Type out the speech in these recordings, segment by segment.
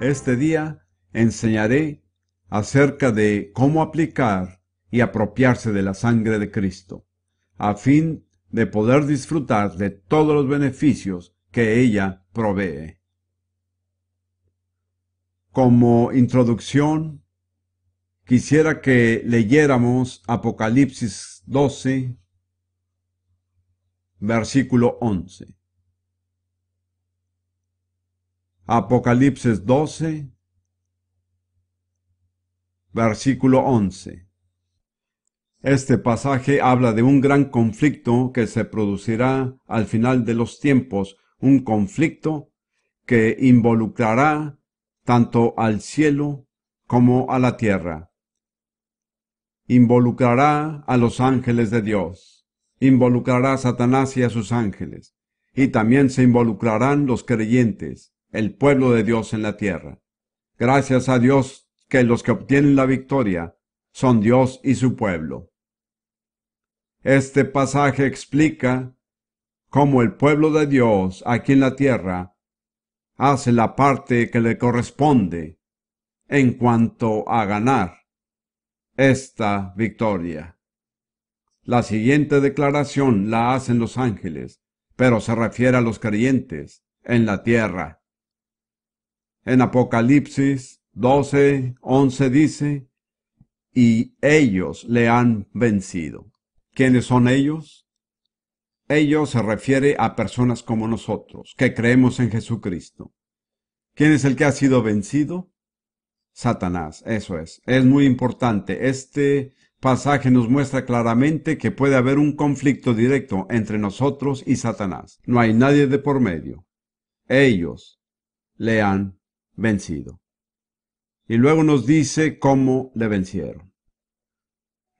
Este día enseñaré acerca de cómo aplicar y apropiarse de la sangre de Cristo, a fin de poder disfrutar de todos los beneficios que ella provee. Como introducción, quisiera que leyéramos Apocalipsis 12, versículo 11. Apocalipsis 12, versículo 11. Este pasaje habla de un gran conflicto que se producirá al final de los tiempos, un conflicto que involucrará tanto al cielo como a la tierra. Involucrará a los ángeles de Dios, involucrará a Satanás y a sus ángeles, y también se involucrarán los creyentes, el pueblo de Dios en la tierra. Gracias a Dios que los que obtienen la victoria son Dios y su pueblo. Este pasaje explica cómo el pueblo de Dios aquí en la tierra hace la parte que le corresponde en cuanto a ganar esta victoria. La siguiente declaración la hacen los ángeles, pero se refiere a los creyentes en la tierra. En Apocalipsis 12, 11 dice, y ellos le han vencido. ¿Quiénes son ellos? Ellos se refiere a personas como nosotros, que creemos en Jesucristo. ¿Quién es el que ha sido vencido? Satanás, eso es. Es muy importante. Este pasaje nos muestra claramente que puede haber un conflicto directo entre nosotros y Satanás. No hay nadie de por medio. Ellos le han vencido. Y luego nos dice cómo le vencieron.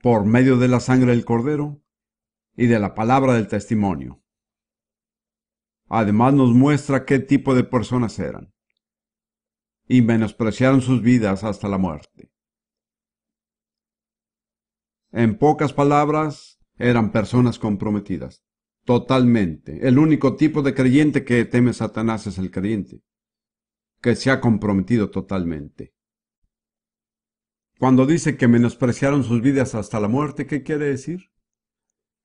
Por medio de la sangre del cordero y de la palabra del testimonio. Además nos muestra qué tipo de personas eran. Y menospreciaron sus vidas hasta la muerte. En pocas palabras, eran personas comprometidas. Totalmente. El único tipo de creyente que teme Satanás es el creyente que se ha comprometido totalmente. Cuando dice que menospreciaron sus vidas hasta la muerte, ¿qué quiere decir?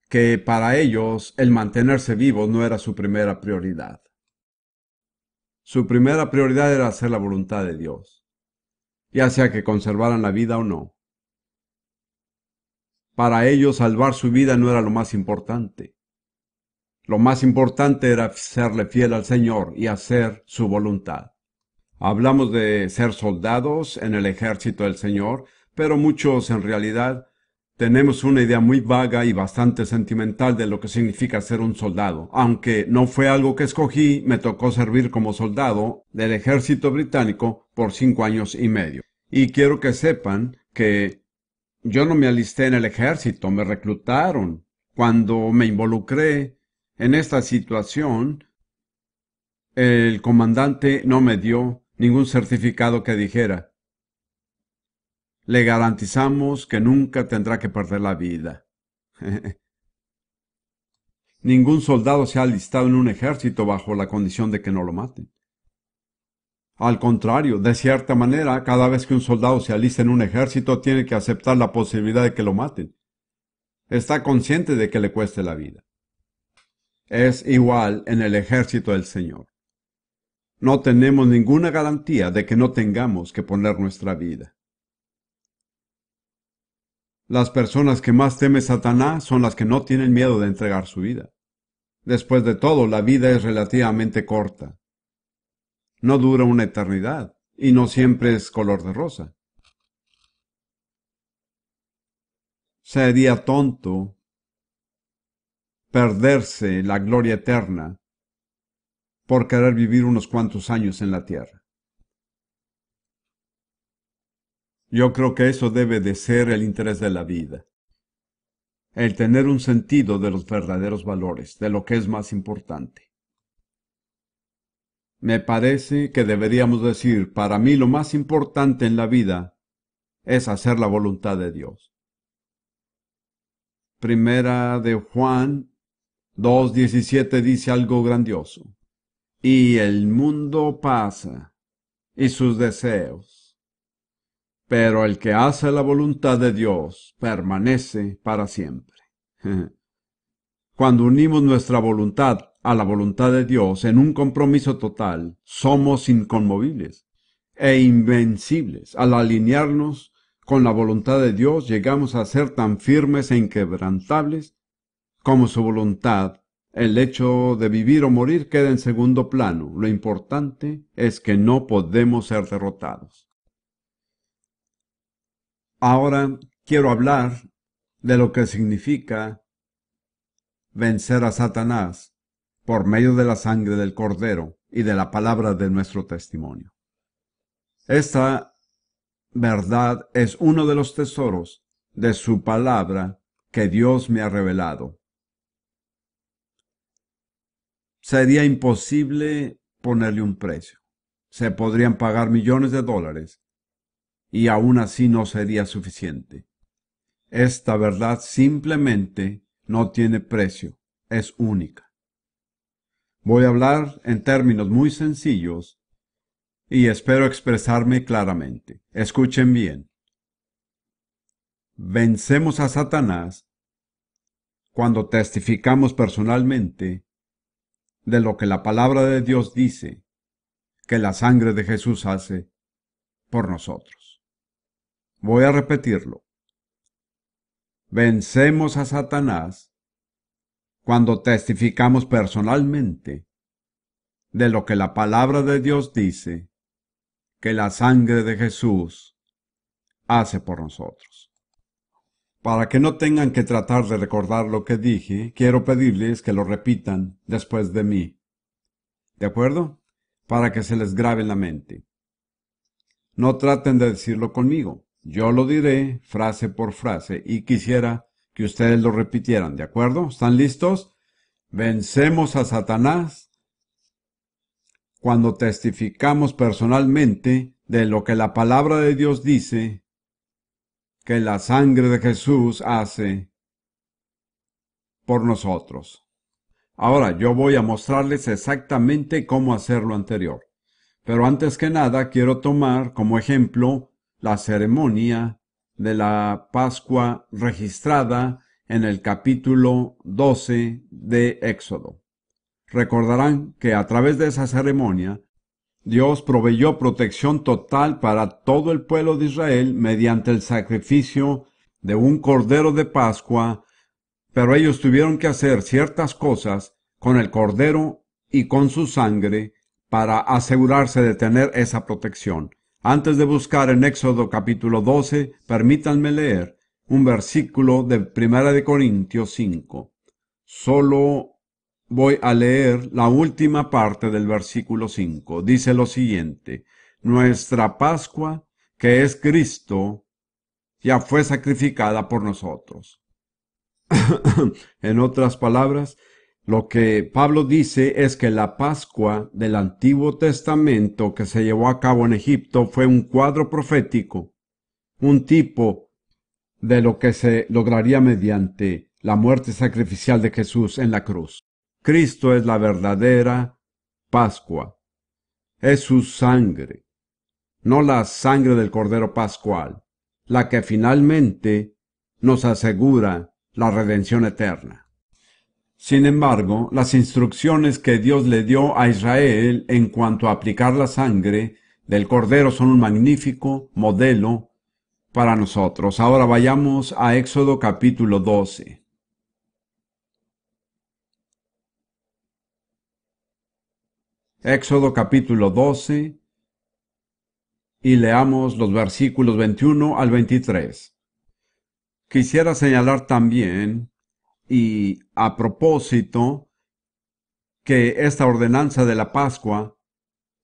Que para ellos el mantenerse vivo no era su primera prioridad. Su primera prioridad era hacer la voluntad de Dios, ya sea que conservaran la vida o no. Para ellos salvar su vida no era lo más importante. Lo más importante era serle fiel al Señor y hacer su voluntad. Hablamos de ser soldados en el ejército del Señor, pero muchos en realidad tenemos una idea muy vaga y bastante sentimental de lo que significa ser un soldado. Aunque no fue algo que escogí, me tocó servir como soldado del ejército británico por cinco años y medio. Y quiero que sepan que yo no me alisté en el ejército, me reclutaron. Cuando me involucré en esta situación, el comandante no me dio ningún certificado que dijera, le garantizamos que nunca tendrá que perder la vida. ningún soldado se ha alistado en un ejército bajo la condición de que no lo maten. Al contrario, de cierta manera, cada vez que un soldado se alista en un ejército, tiene que aceptar la posibilidad de que lo maten. Está consciente de que le cueste la vida. Es igual en el ejército del Señor no tenemos ninguna garantía de que no tengamos que poner nuestra vida. Las personas que más teme Satanás son las que no tienen miedo de entregar su vida. Después de todo, la vida es relativamente corta. No dura una eternidad y no siempre es color de rosa. Sería tonto perderse la gloria eterna por querer vivir unos cuantos años en la tierra. Yo creo que eso debe de ser el interés de la vida. El tener un sentido de los verdaderos valores, de lo que es más importante. Me parece que deberíamos decir, para mí lo más importante en la vida es hacer la voluntad de Dios. Primera de Juan 2.17 dice algo grandioso y el mundo pasa y sus deseos. Pero el que hace la voluntad de Dios permanece para siempre. Cuando unimos nuestra voluntad a la voluntad de Dios en un compromiso total, somos inconmovibles e invencibles. Al alinearnos con la voluntad de Dios, llegamos a ser tan firmes e inquebrantables como su voluntad el hecho de vivir o morir queda en segundo plano. Lo importante es que no podemos ser derrotados. Ahora quiero hablar de lo que significa vencer a Satanás por medio de la sangre del Cordero y de la palabra de nuestro testimonio. Esta verdad es uno de los tesoros de su palabra que Dios me ha revelado sería imposible ponerle un precio. Se podrían pagar millones de dólares y aún así no sería suficiente. Esta verdad simplemente no tiene precio, es única. Voy a hablar en términos muy sencillos y espero expresarme claramente. Escuchen bien. Vencemos a Satanás cuando testificamos personalmente de lo que la palabra de Dios dice que la sangre de Jesús hace por nosotros. Voy a repetirlo. Vencemos a Satanás cuando testificamos personalmente de lo que la palabra de Dios dice que la sangre de Jesús hace por nosotros. Para que no tengan que tratar de recordar lo que dije, quiero pedirles que lo repitan después de mí. ¿De acuerdo? Para que se les grabe en la mente. No traten de decirlo conmigo. Yo lo diré frase por frase y quisiera que ustedes lo repitieran. ¿De acuerdo? ¿Están listos? Vencemos a Satanás cuando testificamos personalmente de lo que la palabra de Dios dice que la sangre de Jesús hace por nosotros. Ahora yo voy a mostrarles exactamente cómo hacer lo anterior. Pero antes que nada quiero tomar como ejemplo la ceremonia de la Pascua registrada en el capítulo 12 de Éxodo. Recordarán que a través de esa ceremonia Dios proveyó protección total para todo el pueblo de Israel mediante el sacrificio de un cordero de Pascua, pero ellos tuvieron que hacer ciertas cosas con el cordero y con su sangre para asegurarse de tener esa protección. Antes de buscar en Éxodo capítulo 12, permítanme leer un versículo de Primera de Corintios 5. Solo voy a leer la última parte del versículo 5. Dice lo siguiente, nuestra Pascua, que es Cristo, ya fue sacrificada por nosotros. en otras palabras, lo que Pablo dice es que la Pascua del Antiguo Testamento que se llevó a cabo en Egipto fue un cuadro profético, un tipo de lo que se lograría mediante la muerte sacrificial de Jesús en la cruz. Cristo es la verdadera Pascua. Es su sangre, no la sangre del Cordero Pascual, la que finalmente nos asegura la redención eterna. Sin embargo, las instrucciones que Dios le dio a Israel en cuanto a aplicar la sangre del Cordero son un magnífico modelo para nosotros. Ahora vayamos a Éxodo capítulo 12. Éxodo capítulo 12 y leamos los versículos 21 al 23. Quisiera señalar también, y a propósito, que esta ordenanza de la Pascua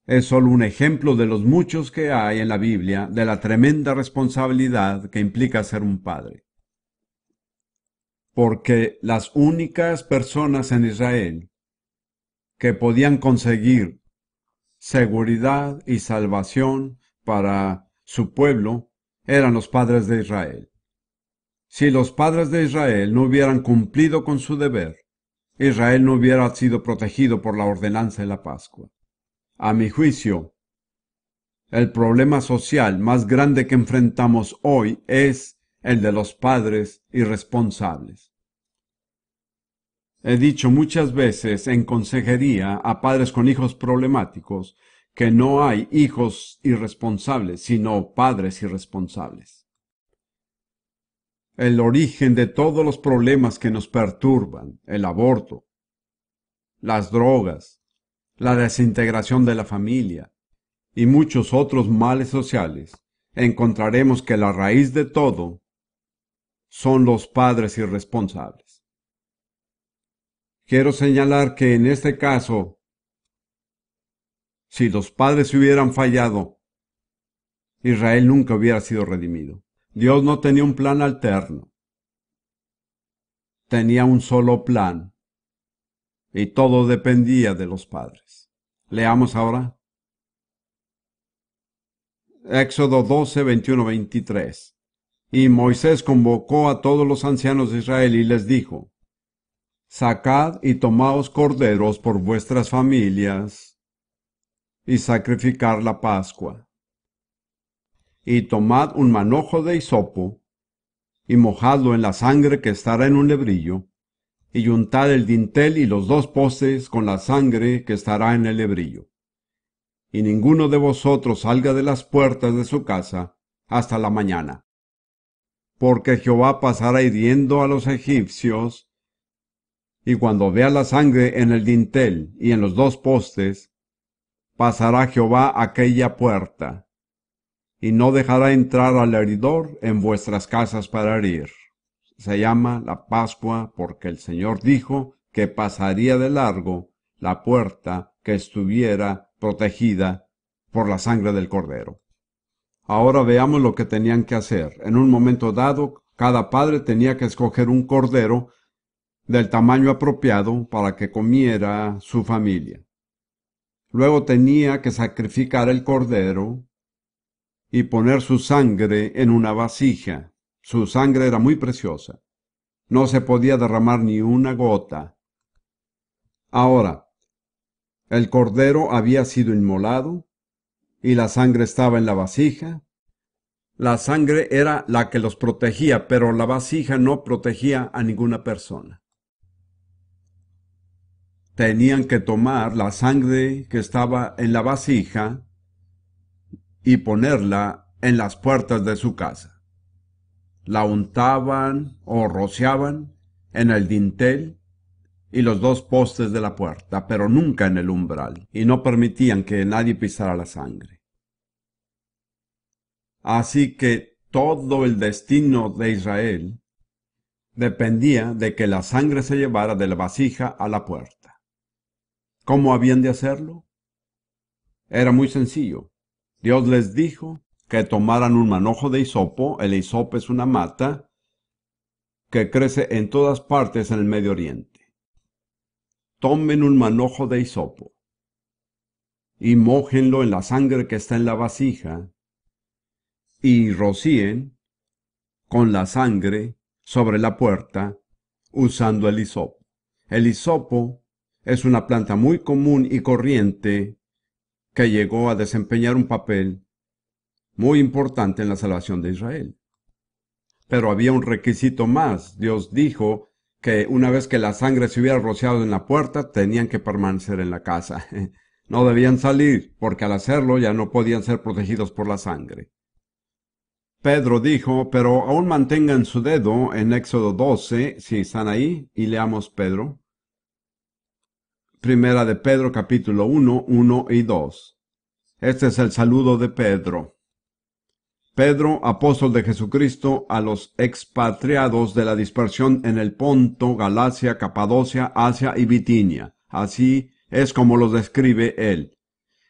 es solo un ejemplo de los muchos que hay en la Biblia de la tremenda responsabilidad que implica ser un padre. Porque las únicas personas en Israel que podían conseguir seguridad y salvación para su pueblo eran los padres de Israel. Si los padres de Israel no hubieran cumplido con su deber, Israel no hubiera sido protegido por la ordenanza de la Pascua. A mi juicio, el problema social más grande que enfrentamos hoy es el de los padres irresponsables. He dicho muchas veces en consejería a padres con hijos problemáticos que no hay hijos irresponsables, sino padres irresponsables. El origen de todos los problemas que nos perturban, el aborto, las drogas, la desintegración de la familia y muchos otros males sociales, encontraremos que la raíz de todo son los padres irresponsables. Quiero señalar que en este caso, si los padres hubieran fallado, Israel nunca hubiera sido redimido. Dios no tenía un plan alterno. Tenía un solo plan. Y todo dependía de los padres. Leamos ahora. Éxodo 12, 21, 23. Y Moisés convocó a todos los ancianos de Israel y les dijo, Sacad y tomaos corderos por vuestras familias y sacrificar la Pascua. Y tomad un manojo de hisopo y mojadlo en la sangre que estará en un lebrillo y juntad el dintel y los dos postes con la sangre que estará en el lebrillo. Y ninguno de vosotros salga de las puertas de su casa hasta la mañana. Porque Jehová pasará hiriendo a los egipcios y cuando vea la sangre en el dintel y en los dos postes, pasará Jehová aquella puerta, y no dejará entrar al heridor en vuestras casas para herir. Se llama la Pascua porque el Señor dijo que pasaría de largo la puerta que estuviera protegida por la sangre del cordero. Ahora veamos lo que tenían que hacer. En un momento dado, cada padre tenía que escoger un cordero del tamaño apropiado para que comiera su familia. Luego tenía que sacrificar el cordero y poner su sangre en una vasija. Su sangre era muy preciosa. No se podía derramar ni una gota. Ahora, el cordero había sido inmolado y la sangre estaba en la vasija. La sangre era la que los protegía, pero la vasija no protegía a ninguna persona tenían que tomar la sangre que estaba en la vasija y ponerla en las puertas de su casa. La untaban o rociaban en el dintel y los dos postes de la puerta, pero nunca en el umbral, y no permitían que nadie pisara la sangre. Así que todo el destino de Israel dependía de que la sangre se llevara de la vasija a la puerta. ¿Cómo habían de hacerlo? Era muy sencillo. Dios les dijo que tomaran un manojo de hisopo, el hisopo es una mata que crece en todas partes en el Medio Oriente. Tomen un manojo de hisopo y mójenlo en la sangre que está en la vasija y rocíen con la sangre sobre la puerta usando el hisopo. El hisopo es una planta muy común y corriente que llegó a desempeñar un papel muy importante en la salvación de Israel. Pero había un requisito más. Dios dijo que una vez que la sangre se hubiera rociado en la puerta, tenían que permanecer en la casa. No debían salir, porque al hacerlo ya no podían ser protegidos por la sangre. Pedro dijo, pero aún mantengan su dedo en Éxodo 12, si están ahí, y leamos Pedro. Primera de Pedro capítulo 1, 1 y 2. Este es el saludo de Pedro. Pedro, apóstol de Jesucristo, a los expatriados de la dispersión en el Ponto, Galacia, Capadocia, Asia y Bitinia. Así es como los describe él.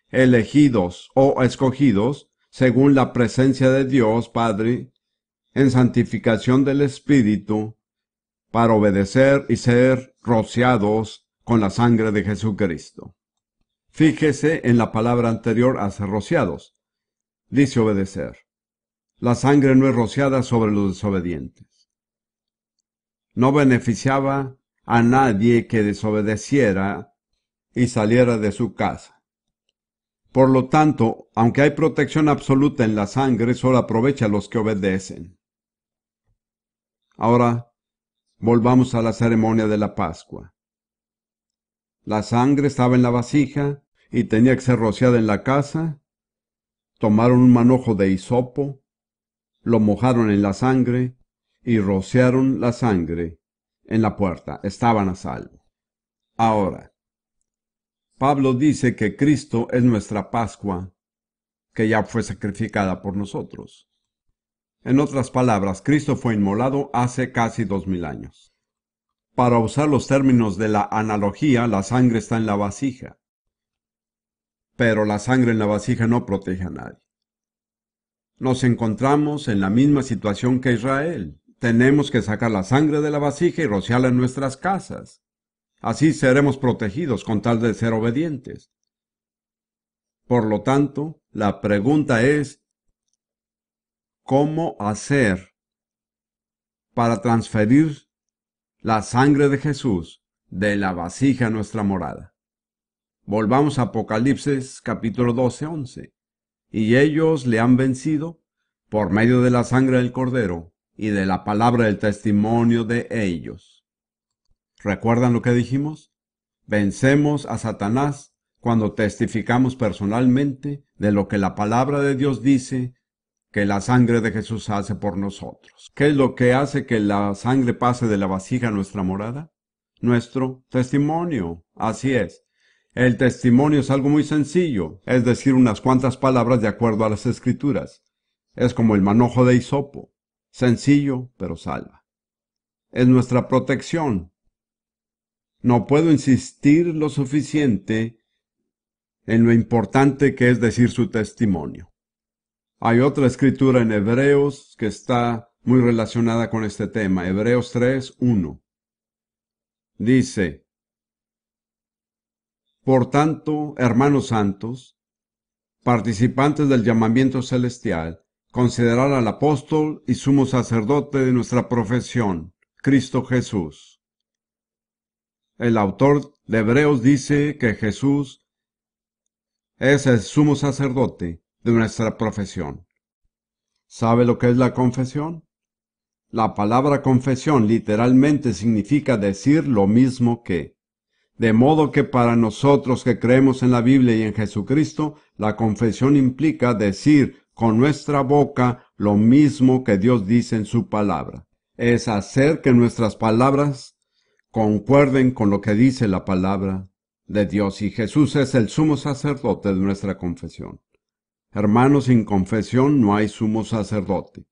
Elegidos o escogidos, según la presencia de Dios Padre, en santificación del Espíritu, para obedecer y ser rociados con la sangre de Jesucristo. Fíjese en la palabra anterior a ser rociados. Dice obedecer. La sangre no es rociada sobre los desobedientes. No beneficiaba a nadie que desobedeciera y saliera de su casa. Por lo tanto, aunque hay protección absoluta en la sangre, solo aprovecha a los que obedecen. Ahora, volvamos a la ceremonia de la Pascua. La sangre estaba en la vasija y tenía que ser rociada en la casa. Tomaron un manojo de hisopo, lo mojaron en la sangre y rociaron la sangre en la puerta. Estaban a salvo. Ahora, Pablo dice que Cristo es nuestra Pascua, que ya fue sacrificada por nosotros. En otras palabras, Cristo fue inmolado hace casi dos mil años. Para usar los términos de la analogía, la sangre está en la vasija. Pero la sangre en la vasija no protege a nadie. Nos encontramos en la misma situación que Israel. Tenemos que sacar la sangre de la vasija y rociarla en nuestras casas. Así seremos protegidos con tal de ser obedientes. Por lo tanto, la pregunta es, ¿cómo hacer para transferir la sangre de Jesús, de la vasija nuestra morada. Volvamos a Apocalipsis capítulo 12, 11. Y ellos le han vencido por medio de la sangre del cordero y de la palabra del testimonio de ellos. ¿Recuerdan lo que dijimos? Vencemos a Satanás cuando testificamos personalmente de lo que la palabra de Dios dice que la sangre de Jesús hace por nosotros. ¿Qué es lo que hace que la sangre pase de la vasija a nuestra morada? Nuestro testimonio. Así es. El testimonio es algo muy sencillo, es decir, unas cuantas palabras de acuerdo a las escrituras. Es como el manojo de hisopo. Sencillo, pero salva. Es nuestra protección. No puedo insistir lo suficiente en lo importante que es decir su testimonio. Hay otra escritura en Hebreos que está muy relacionada con este tema. Hebreos 3, 1. Dice, Por tanto, hermanos santos, participantes del llamamiento celestial, considerar al apóstol y sumo sacerdote de nuestra profesión, Cristo Jesús. El autor de Hebreos dice que Jesús es el sumo sacerdote de nuestra profesión. ¿Sabe lo que es la confesión? La palabra confesión literalmente significa decir lo mismo que. De modo que para nosotros que creemos en la Biblia y en Jesucristo, la confesión implica decir con nuestra boca lo mismo que Dios dice en su palabra. Es hacer que nuestras palabras concuerden con lo que dice la palabra de Dios y Jesús es el sumo sacerdote de nuestra confesión. Hermanos, sin confesión no hay sumo sacerdote.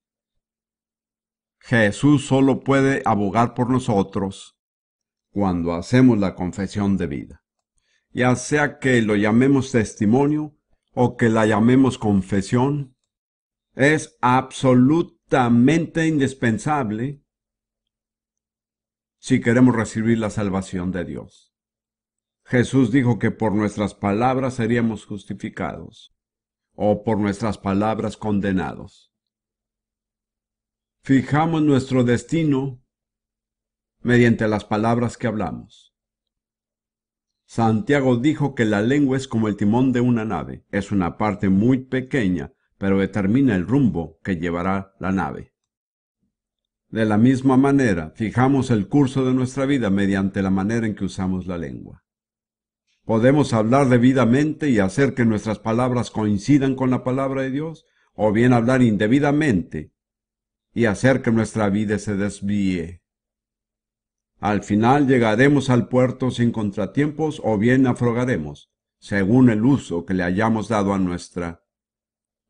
Jesús solo puede abogar por nosotros cuando hacemos la confesión de vida. Ya sea que lo llamemos testimonio o que la llamemos confesión, es absolutamente indispensable si queremos recibir la salvación de Dios. Jesús dijo que por nuestras palabras seríamos justificados, o por nuestras palabras condenados. Fijamos nuestro destino mediante las palabras que hablamos. Santiago dijo que la lengua es como el timón de una nave, es una parte muy pequeña, pero determina el rumbo que llevará la nave. De la misma manera, fijamos el curso de nuestra vida mediante la manera en que usamos la lengua. Podemos hablar debidamente y hacer que nuestras palabras coincidan con la palabra de Dios, o bien hablar indebidamente y hacer que nuestra vida se desvíe. Al final llegaremos al puerto sin contratiempos o bien afrogaremos, según el uso que le hayamos dado a nuestra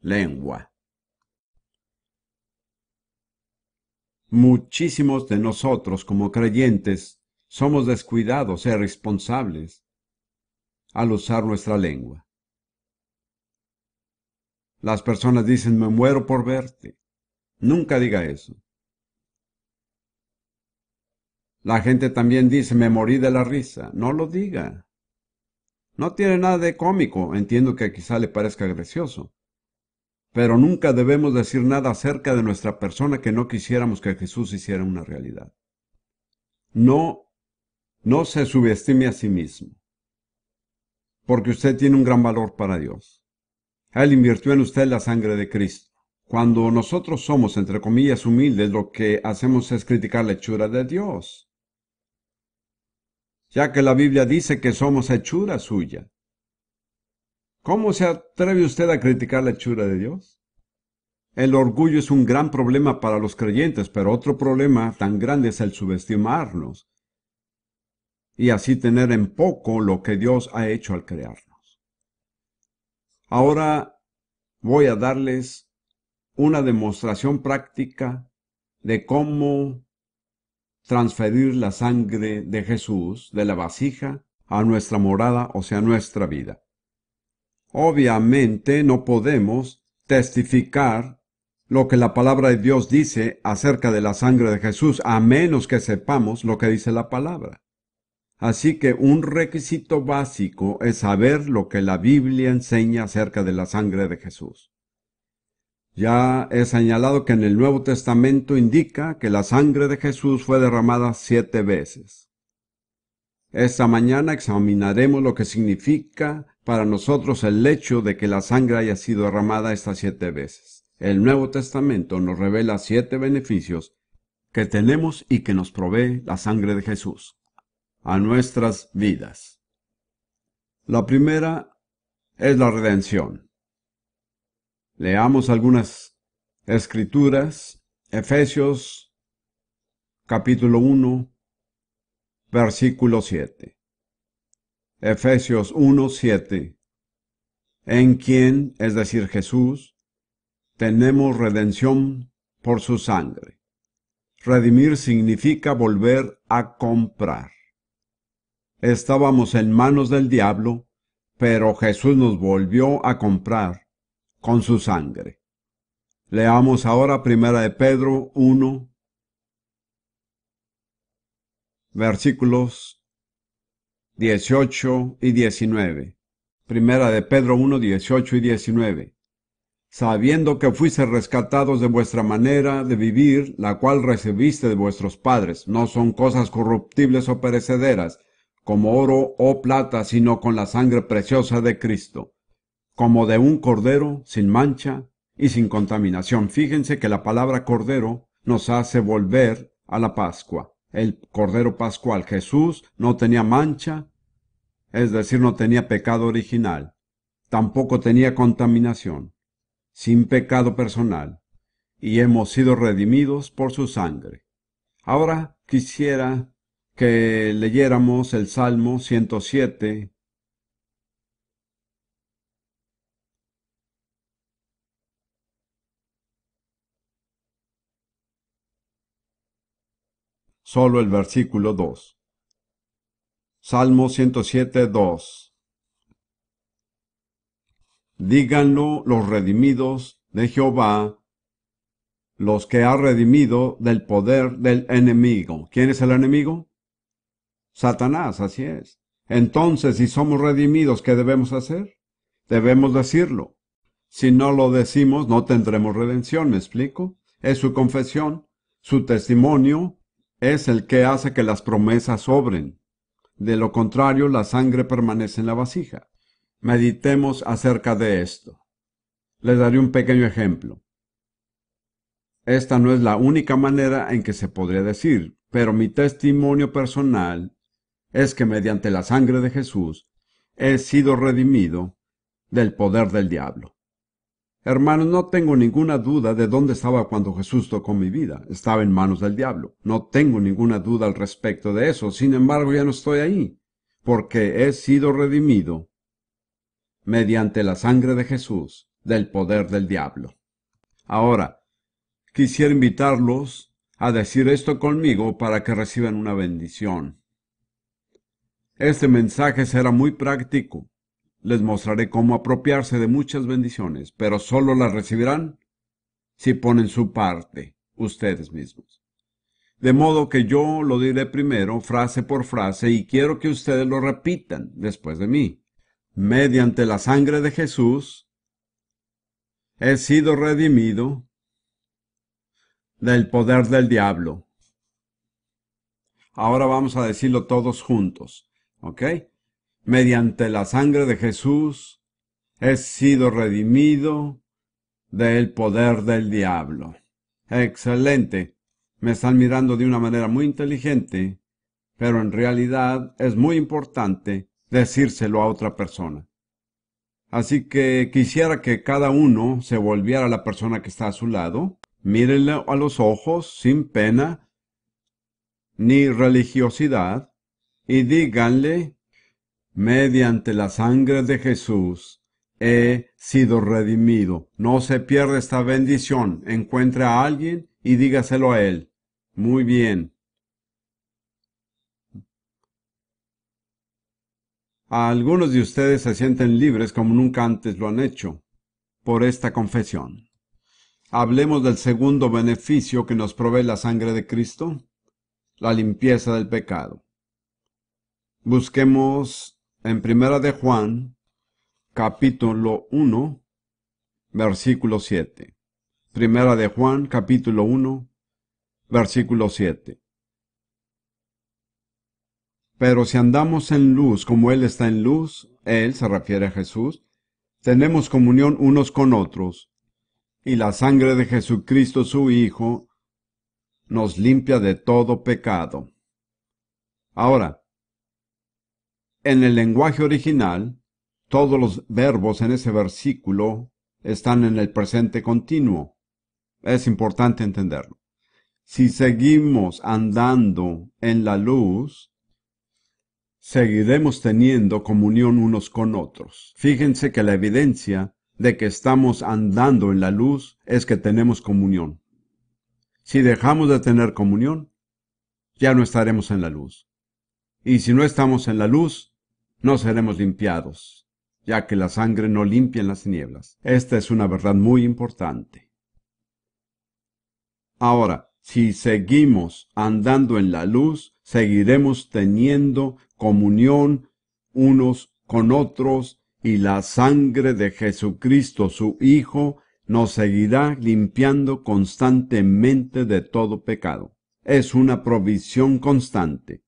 lengua. Muchísimos de nosotros como creyentes somos descuidados e irresponsables al usar nuestra lengua. Las personas dicen, me muero por verte. Nunca diga eso. La gente también dice, me morí de la risa. No lo diga. No tiene nada de cómico, entiendo que quizá le parezca gracioso. Pero nunca debemos decir nada acerca de nuestra persona que no quisiéramos que Jesús hiciera una realidad. No, no se subestime a sí mismo porque usted tiene un gran valor para Dios. Él invirtió en usted la sangre de Cristo. Cuando nosotros somos, entre comillas, humildes, lo que hacemos es criticar la hechura de Dios, ya que la Biblia dice que somos hechura suya. ¿Cómo se atreve usted a criticar la hechura de Dios? El orgullo es un gran problema para los creyentes, pero otro problema tan grande es el subestimarnos y así tener en poco lo que Dios ha hecho al crearnos. Ahora voy a darles una demostración práctica de cómo transferir la sangre de Jesús de la vasija a nuestra morada, o sea, nuestra vida. Obviamente no podemos testificar lo que la palabra de Dios dice acerca de la sangre de Jesús, a menos que sepamos lo que dice la palabra. Así que un requisito básico es saber lo que la Biblia enseña acerca de la sangre de Jesús. Ya he señalado que en el Nuevo Testamento indica que la sangre de Jesús fue derramada siete veces. Esta mañana examinaremos lo que significa para nosotros el hecho de que la sangre haya sido derramada estas siete veces. El Nuevo Testamento nos revela siete beneficios que tenemos y que nos provee la sangre de Jesús a nuestras vidas. La primera es la redención. Leamos algunas escrituras, Efesios capítulo 1, versículo 7. Efesios 1, 7. En quien, es decir, Jesús, tenemos redención por su sangre. Redimir significa volver a comprar. Estábamos en manos del diablo, pero Jesús nos volvió a comprar con su sangre. Leamos ahora Primera de Pedro 1, versículos 18 y 19. Primera de Pedro 1, 18 y 19. Sabiendo que fuiste rescatados de vuestra manera de vivir, la cual recibiste de vuestros padres, no son cosas corruptibles o perecederas, como oro o plata, sino con la sangre preciosa de Cristo, como de un cordero sin mancha y sin contaminación. Fíjense que la palabra cordero nos hace volver a la Pascua. El cordero pascual Jesús no tenía mancha, es decir, no tenía pecado original, tampoco tenía contaminación, sin pecado personal, y hemos sido redimidos por su sangre. Ahora quisiera que leyéramos el Salmo 107. Solo el versículo 2. Salmo 107, 2. Díganlo los redimidos de Jehová, los que ha redimido del poder del enemigo. ¿Quién es el enemigo? Satanás, así es. Entonces, si somos redimidos, ¿qué debemos hacer? Debemos decirlo. Si no lo decimos, no tendremos redención, ¿me explico? Es su confesión, su testimonio, es el que hace que las promesas sobren. De lo contrario, la sangre permanece en la vasija. Meditemos acerca de esto. Les daré un pequeño ejemplo. Esta no es la única manera en que se podría decir, pero mi testimonio personal es que mediante la sangre de Jesús he sido redimido del poder del diablo. Hermanos, no tengo ninguna duda de dónde estaba cuando Jesús tocó mi vida. Estaba en manos del diablo. No tengo ninguna duda al respecto de eso. Sin embargo, ya no estoy ahí, porque he sido redimido mediante la sangre de Jesús del poder del diablo. Ahora, quisiera invitarlos a decir esto conmigo para que reciban una bendición. Este mensaje será muy práctico. Les mostraré cómo apropiarse de muchas bendiciones, pero solo las recibirán si ponen su parte ustedes mismos. De modo que yo lo diré primero, frase por frase, y quiero que ustedes lo repitan después de mí. Mediante la sangre de Jesús, he sido redimido del poder del diablo. Ahora vamos a decirlo todos juntos. ¿Ok? Mediante la sangre de Jesús he sido redimido del poder del diablo. Excelente. Me están mirando de una manera muy inteligente, pero en realidad es muy importante decírselo a otra persona. Así que quisiera que cada uno se volviera a la persona que está a su lado, mírenle a los ojos sin pena ni religiosidad y díganle, mediante la sangre de Jesús he sido redimido. No se pierda esta bendición. Encuentre a alguien y dígaselo a él. Muy bien. algunos de ustedes se sienten libres como nunca antes lo han hecho por esta confesión. Hablemos del segundo beneficio que nos provee la sangre de Cristo, la limpieza del pecado. Busquemos en Primera de Juan, capítulo 1, versículo 7. Primera de Juan, capítulo 1, versículo 7. Pero si andamos en luz como Él está en luz, Él se refiere a Jesús, tenemos comunión unos con otros, y la sangre de Jesucristo su Hijo nos limpia de todo pecado. Ahora, en el lenguaje original, todos los verbos en ese versículo están en el presente continuo. Es importante entenderlo. Si seguimos andando en la luz, seguiremos teniendo comunión unos con otros. Fíjense que la evidencia de que estamos andando en la luz es que tenemos comunión. Si dejamos de tener comunión, ya no estaremos en la luz. Y si no estamos en la luz, no seremos limpiados, ya que la sangre no limpia en las nieblas. Esta es una verdad muy importante. Ahora, si seguimos andando en la luz, seguiremos teniendo comunión unos con otros y la sangre de Jesucristo su Hijo nos seguirá limpiando constantemente de todo pecado. Es una provisión constante.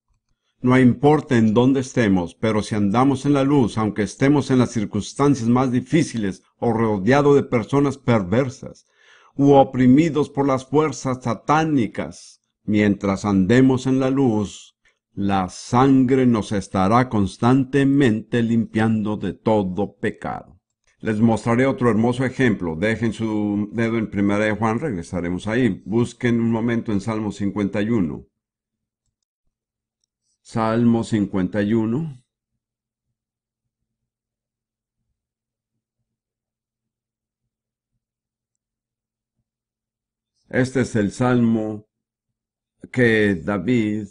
No importa en dónde estemos, pero si andamos en la luz, aunque estemos en las circunstancias más difíciles o rodeado de personas perversas, u oprimidos por las fuerzas satánicas, mientras andemos en la luz, la sangre nos estará constantemente limpiando de todo pecado. Les mostraré otro hermoso ejemplo. Dejen su dedo en Primera de Juan, regresaremos ahí. Busquen un momento en Salmo 51. Salmo 51. Este es el salmo que David,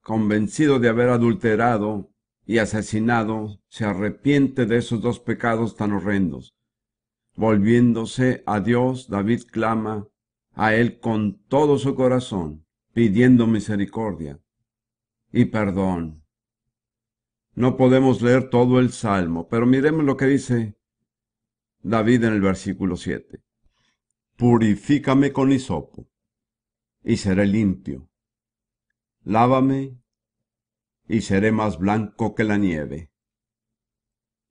convencido de haber adulterado y asesinado, se arrepiente de esos dos pecados tan horrendos. Volviéndose a Dios, David clama a Él con todo su corazón, pidiendo misericordia y perdón. No podemos leer todo el salmo, pero miremos lo que dice David en el versículo 7. Purifícame con hisopo y seré limpio. Lávame y seré más blanco que la nieve.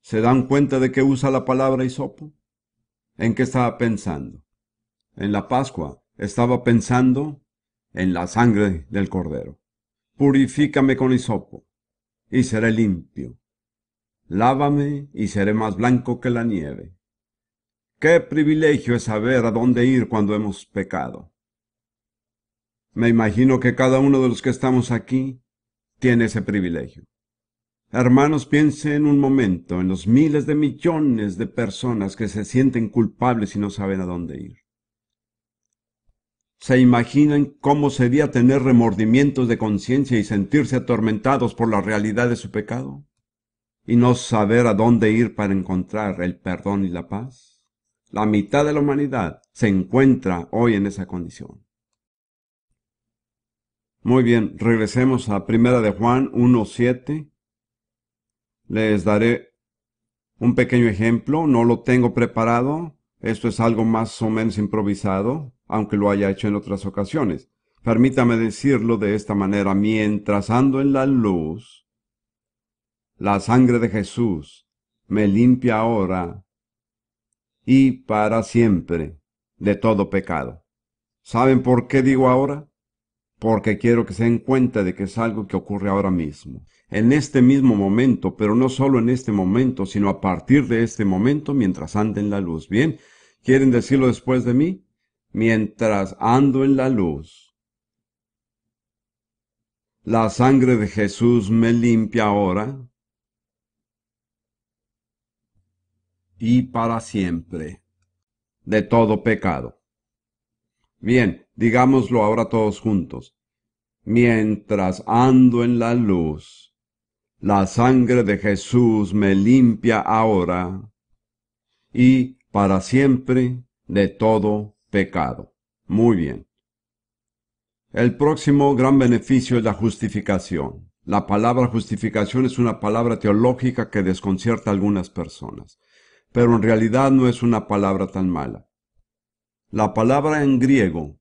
¿Se dan cuenta de que usa la palabra hisopo? ¿En qué estaba pensando? En la Pascua estaba pensando en la sangre del Cordero. Purifícame con hisopo, y seré limpio. Lávame, y seré más blanco que la nieve. Qué privilegio es saber a dónde ir cuando hemos pecado. Me imagino que cada uno de los que estamos aquí tiene ese privilegio. Hermanos, piensen un momento en los miles de millones de personas que se sienten culpables y no saben a dónde ir. ¿Se imaginan cómo sería tener remordimientos de conciencia y sentirse atormentados por la realidad de su pecado? ¿Y no saber a dónde ir para encontrar el perdón y la paz? La mitad de la humanidad se encuentra hoy en esa condición. Muy bien, regresemos a Primera de Juan 1.7. Les daré un pequeño ejemplo, no lo tengo preparado, esto es algo más o menos improvisado, aunque lo haya hecho en otras ocasiones. Permítame decirlo de esta manera, mientras ando en la luz, la sangre de Jesús me limpia ahora y para siempre de todo pecado. ¿Saben por qué digo ahora? Porque quiero que se den cuenta de que es algo que ocurre ahora mismo, en este mismo momento, pero no solo en este momento, sino a partir de este momento mientras ande en la luz. Bien, ¿quieren decirlo después de mí? mientras ando en la luz. La sangre de Jesús me limpia ahora y para siempre de todo pecado. Bien, digámoslo ahora todos juntos. Mientras ando en la luz, la sangre de Jesús me limpia ahora y para siempre de todo pecado. Muy bien. El próximo gran beneficio es la justificación. La palabra justificación es una palabra teológica que desconcierta a algunas personas, pero en realidad no es una palabra tan mala. La palabra en griego,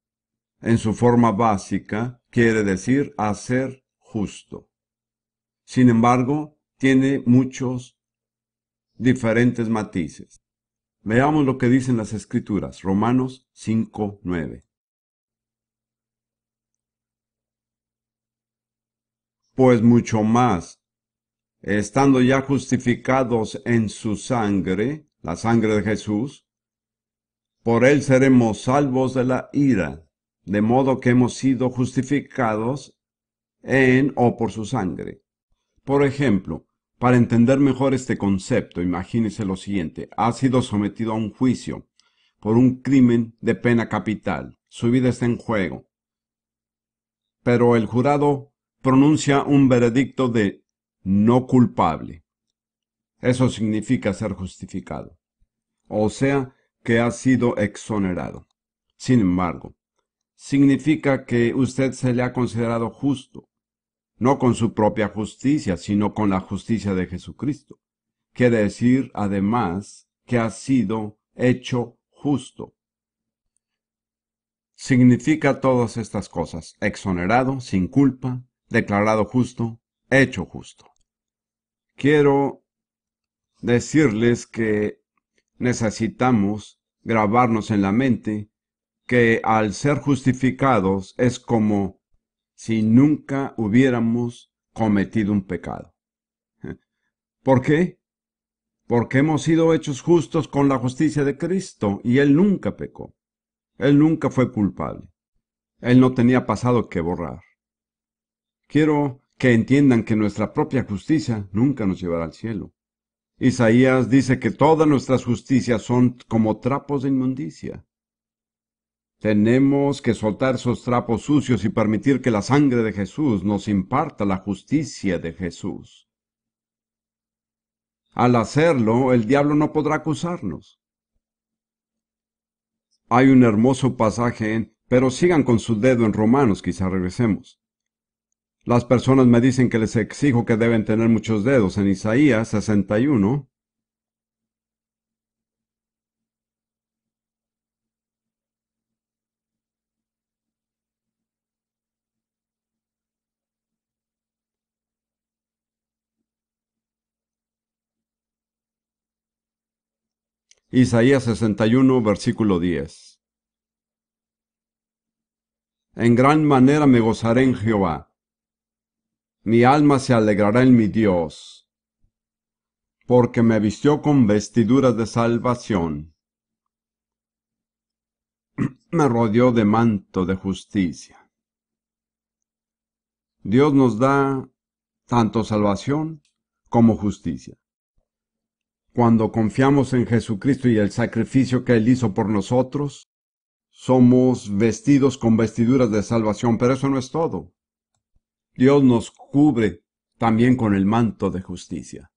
en su forma básica, quiere decir hacer justo. Sin embargo, tiene muchos diferentes matices. Veamos lo que dicen las Escrituras, Romanos 5, Pues mucho más, estando ya justificados en su sangre, la sangre de Jesús, por él seremos salvos de la ira, de modo que hemos sido justificados en o por su sangre. Por ejemplo, para entender mejor este concepto, imagínese lo siguiente. Ha sido sometido a un juicio por un crimen de pena capital. Su vida está en juego. Pero el jurado pronuncia un veredicto de no culpable. Eso significa ser justificado. O sea, que ha sido exonerado. Sin embargo, significa que usted se le ha considerado justo, no con su propia justicia, sino con la justicia de Jesucristo. Quiere decir, además, que ha sido hecho justo. Significa todas estas cosas, exonerado, sin culpa, declarado justo, hecho justo. Quiero decirles que necesitamos grabarnos en la mente que al ser justificados es como si nunca hubiéramos cometido un pecado. ¿Por qué? Porque hemos sido hechos justos con la justicia de Cristo y Él nunca pecó. Él nunca fue culpable. Él no tenía pasado que borrar. Quiero que entiendan que nuestra propia justicia nunca nos llevará al cielo. Isaías dice que todas nuestras justicias son como trapos de inmundicia. Tenemos que soltar esos trapos sucios y permitir que la sangre de Jesús nos imparta la justicia de Jesús. Al hacerlo, el diablo no podrá acusarnos. Hay un hermoso pasaje, pero sigan con su dedo en Romanos, quizá regresemos. Las personas me dicen que les exijo que deben tener muchos dedos en Isaías 61, Isaías 61, versículo 10. En gran manera me gozaré en Jehová. Mi alma se alegrará en mi Dios, porque me vistió con vestiduras de salvación. Me rodeó de manto de justicia. Dios nos da tanto salvación como justicia cuando confiamos en Jesucristo y el sacrificio que Él hizo por nosotros, somos vestidos con vestiduras de salvación, pero eso no es todo. Dios nos cubre también con el manto de justicia.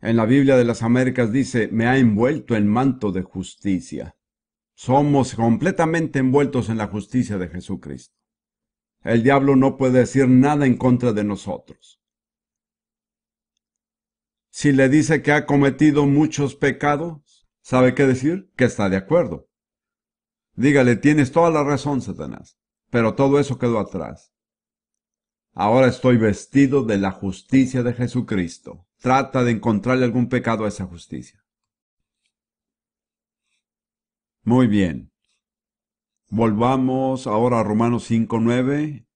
En la Biblia de las Américas dice, me ha envuelto el manto de justicia. Somos completamente envueltos en la justicia de Jesucristo. El diablo no puede decir nada en contra de nosotros. Si le dice que ha cometido muchos pecados, ¿sabe qué decir? Que está de acuerdo. Dígale, tienes toda la razón, Satanás, pero todo eso quedó atrás. Ahora estoy vestido de la justicia de Jesucristo. Trata de encontrarle algún pecado a esa justicia. Muy bien. Volvamos ahora a Romanos 5.9.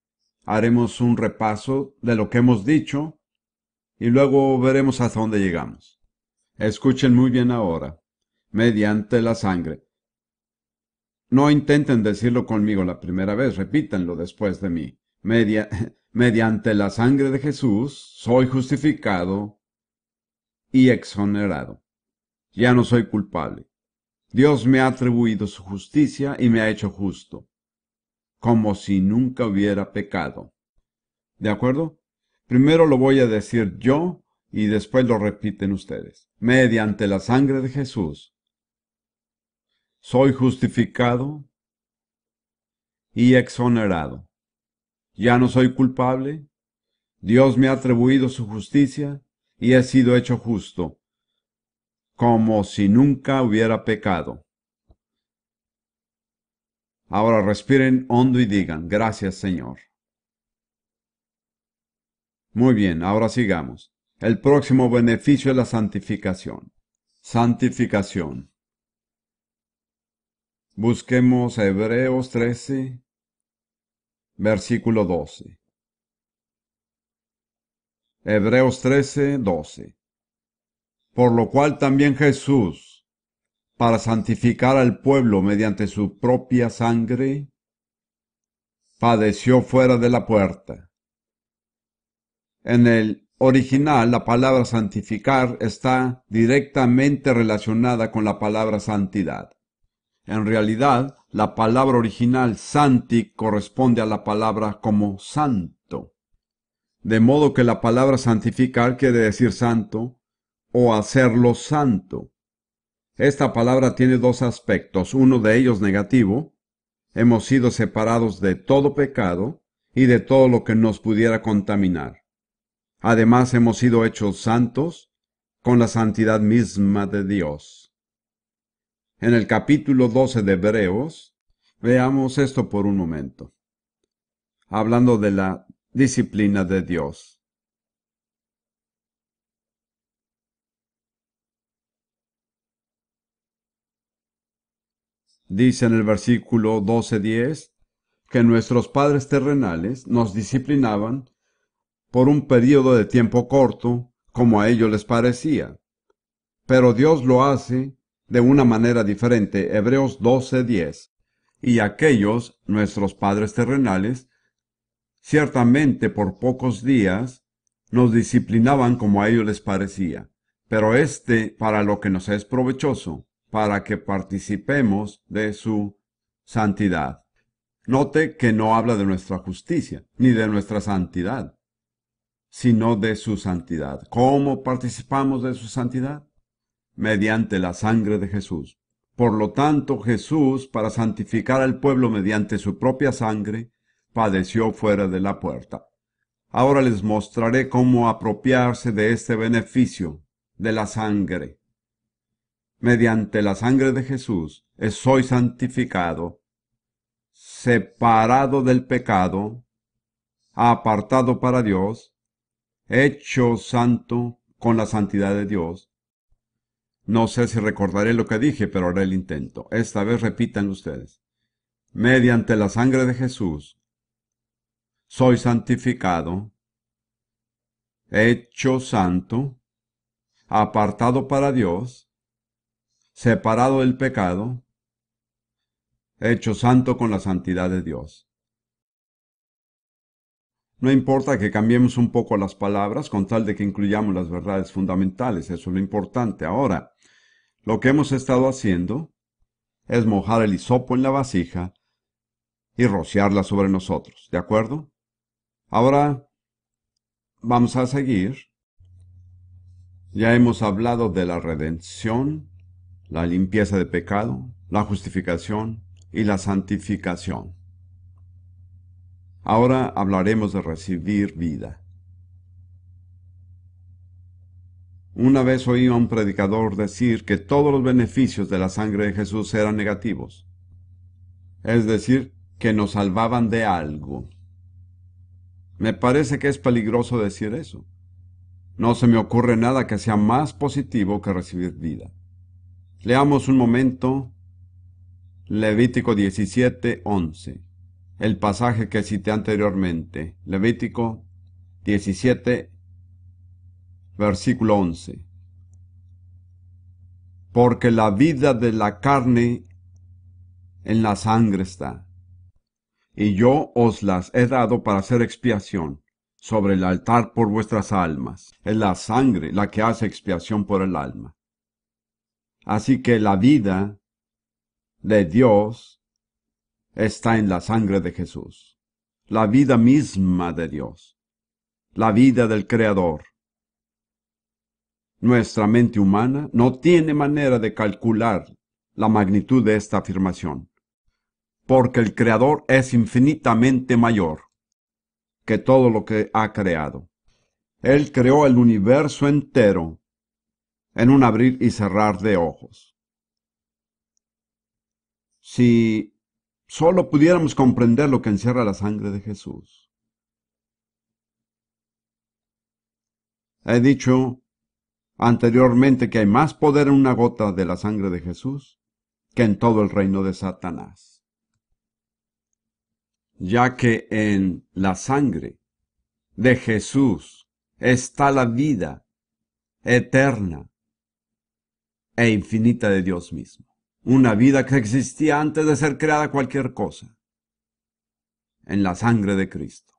Haremos un repaso de lo que hemos dicho y luego veremos hasta dónde llegamos. Escuchen muy bien ahora, mediante la sangre. No intenten decirlo conmigo la primera vez, repítanlo después de mí. mediante la sangre de Jesús soy justificado y exonerado. Ya no soy culpable. Dios me ha atribuido su justicia y me ha hecho justo, como si nunca hubiera pecado. ¿De acuerdo? Primero lo voy a decir yo y después lo repiten ustedes. Mediante la sangre de Jesús soy justificado y exonerado. Ya no soy culpable. Dios me ha atribuido su justicia y he sido hecho justo, como si nunca hubiera pecado. Ahora respiren hondo y digan, gracias Señor. Muy bien, ahora sigamos. El próximo beneficio es la santificación. Santificación. Busquemos Hebreos 13, versículo 12. Hebreos 13, 12. Por lo cual también Jesús, para santificar al pueblo mediante su propia sangre, padeció fuera de la puerta en el original, la palabra santificar está directamente relacionada con la palabra santidad. En realidad, la palabra original santi corresponde a la palabra como santo. De modo que la palabra santificar quiere decir santo o hacerlo santo. Esta palabra tiene dos aspectos, uno de ellos negativo. Hemos sido separados de todo pecado y de todo lo que nos pudiera contaminar. Además hemos sido hechos santos con la santidad misma de Dios. En el capítulo 12 de Hebreos, veamos esto por un momento, hablando de la disciplina de Dios. Dice en el versículo 12.10 que nuestros padres terrenales nos disciplinaban por un periodo de tiempo corto, como a ellos les parecía. Pero Dios lo hace de una manera diferente. Hebreos 12:10. Y aquellos, nuestros padres terrenales, ciertamente por pocos días, nos disciplinaban como a ellos les parecía, pero este para lo que nos es provechoso, para que participemos de su santidad. Note que no habla de nuestra justicia, ni de nuestra santidad sino de su santidad. ¿Cómo participamos de su santidad? Mediante la sangre de Jesús. Por lo tanto, Jesús, para santificar al pueblo mediante su propia sangre, padeció fuera de la puerta. Ahora les mostraré cómo apropiarse de este beneficio, de la sangre. Mediante la sangre de Jesús, soy santificado, separado del pecado, apartado para Dios, hecho santo con la santidad de Dios. No sé si recordaré lo que dije, pero haré el intento. Esta vez repitan ustedes. Mediante la sangre de Jesús, soy santificado, hecho santo, apartado para Dios, separado del pecado, hecho santo con la santidad de Dios. No importa que cambiemos un poco las palabras con tal de que incluyamos las verdades fundamentales, eso es lo importante. Ahora, lo que hemos estado haciendo es mojar el hisopo en la vasija y rociarla sobre nosotros, ¿de acuerdo? Ahora vamos a seguir. Ya hemos hablado de la redención, la limpieza de pecado, la justificación y la santificación. Ahora hablaremos de recibir vida. Una vez oí a un predicador decir que todos los beneficios de la sangre de Jesús eran negativos, es decir, que nos salvaban de algo. Me parece que es peligroso decir eso. No se me ocurre nada que sea más positivo que recibir vida. Leamos un momento Levítico 17, 11 el pasaje que cité anteriormente, Levítico 17, versículo 11. Porque la vida de la carne en la sangre está, y yo os las he dado para hacer expiación sobre el altar por vuestras almas. Es la sangre la que hace expiación por el alma. Así que la vida de Dios está en la sangre de Jesús, la vida misma de Dios, la vida del Creador. Nuestra mente humana no tiene manera de calcular la magnitud de esta afirmación, porque el Creador es infinitamente mayor que todo lo que ha creado. Él creó el universo entero en un abrir y cerrar de ojos. Si solo pudiéramos comprender lo que encierra la sangre de Jesús. He dicho anteriormente que hay más poder en una gota de la sangre de Jesús que en todo el reino de Satanás, ya que en la sangre de Jesús está la vida eterna e infinita de Dios mismo una vida que existía antes de ser creada cualquier cosa, en la sangre de Cristo.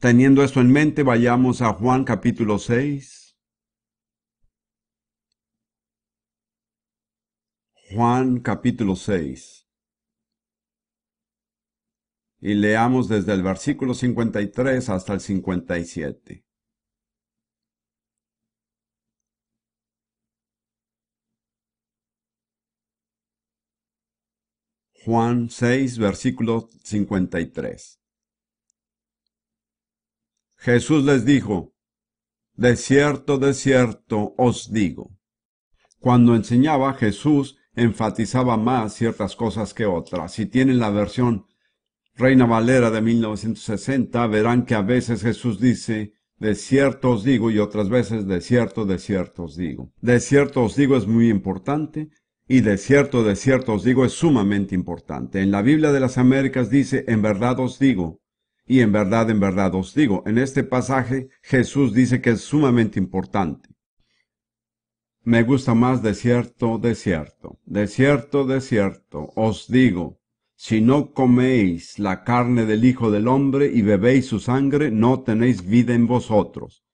Teniendo esto en mente, vayamos a Juan capítulo 6. Juan capítulo 6. Y leamos desde el versículo 53 hasta el 57. Juan 6, versículo 53. Jesús les dijo, De cierto, de cierto os digo. Cuando enseñaba Jesús enfatizaba más ciertas cosas que otras. Si tienen la versión Reina Valera de 1960, verán que a veces Jesús dice, de cierto os digo y otras veces de cierto, de cierto os digo. De cierto os digo es muy importante y de cierto, de cierto os digo, es sumamente importante. En la Biblia de las Américas dice, en verdad os digo, y en verdad, en verdad os digo. En este pasaje Jesús dice que es sumamente importante. Me gusta más de cierto, de cierto, de cierto, de cierto, os digo, si no coméis la carne del Hijo del Hombre y bebéis su sangre, no tenéis vida en vosotros.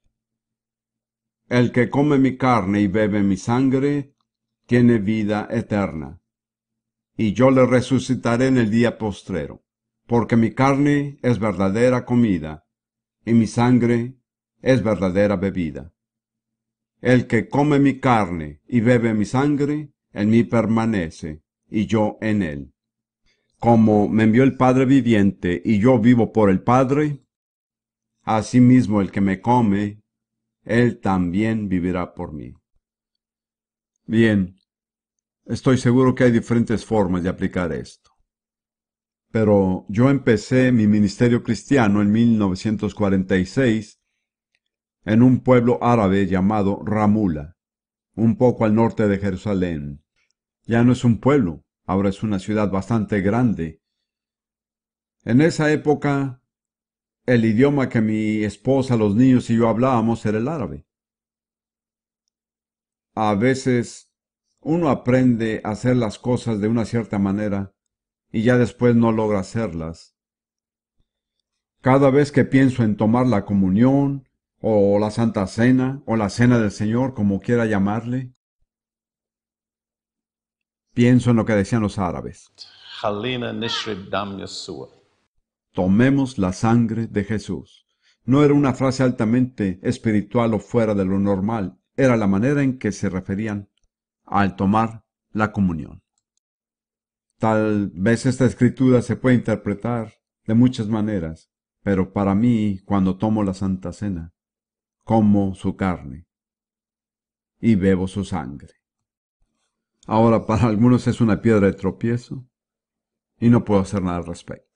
El que come mi carne y bebe mi sangre, tiene vida eterna. Y yo le resucitaré en el día postrero, porque mi carne es verdadera comida, y mi sangre es verdadera bebida. El que come mi carne y bebe mi sangre, en mí permanece, y yo en él. Como me envió el Padre viviente, y yo vivo por el Padre, asimismo el que me come, él también vivirá por mí. Bien, Estoy seguro que hay diferentes formas de aplicar esto. Pero yo empecé mi ministerio cristiano en 1946 en un pueblo árabe llamado Ramula, un poco al norte de Jerusalén. Ya no es un pueblo, ahora es una ciudad bastante grande. En esa época, el idioma que mi esposa, los niños y yo hablábamos era el árabe. A veces uno aprende a hacer las cosas de una cierta manera y ya después no logra hacerlas. Cada vez que pienso en tomar la comunión, o la Santa Cena, o la Cena del Señor, como quiera llamarle, pienso en lo que decían los árabes. Tomemos la sangre de Jesús. No era una frase altamente espiritual o fuera de lo normal, era la manera en que se referían al tomar la comunión. Tal vez esta escritura se puede interpretar de muchas maneras, pero para mí, cuando tomo la Santa Cena, como su carne y bebo su sangre. Ahora, para algunos es una piedra de tropiezo y no puedo hacer nada al respecto.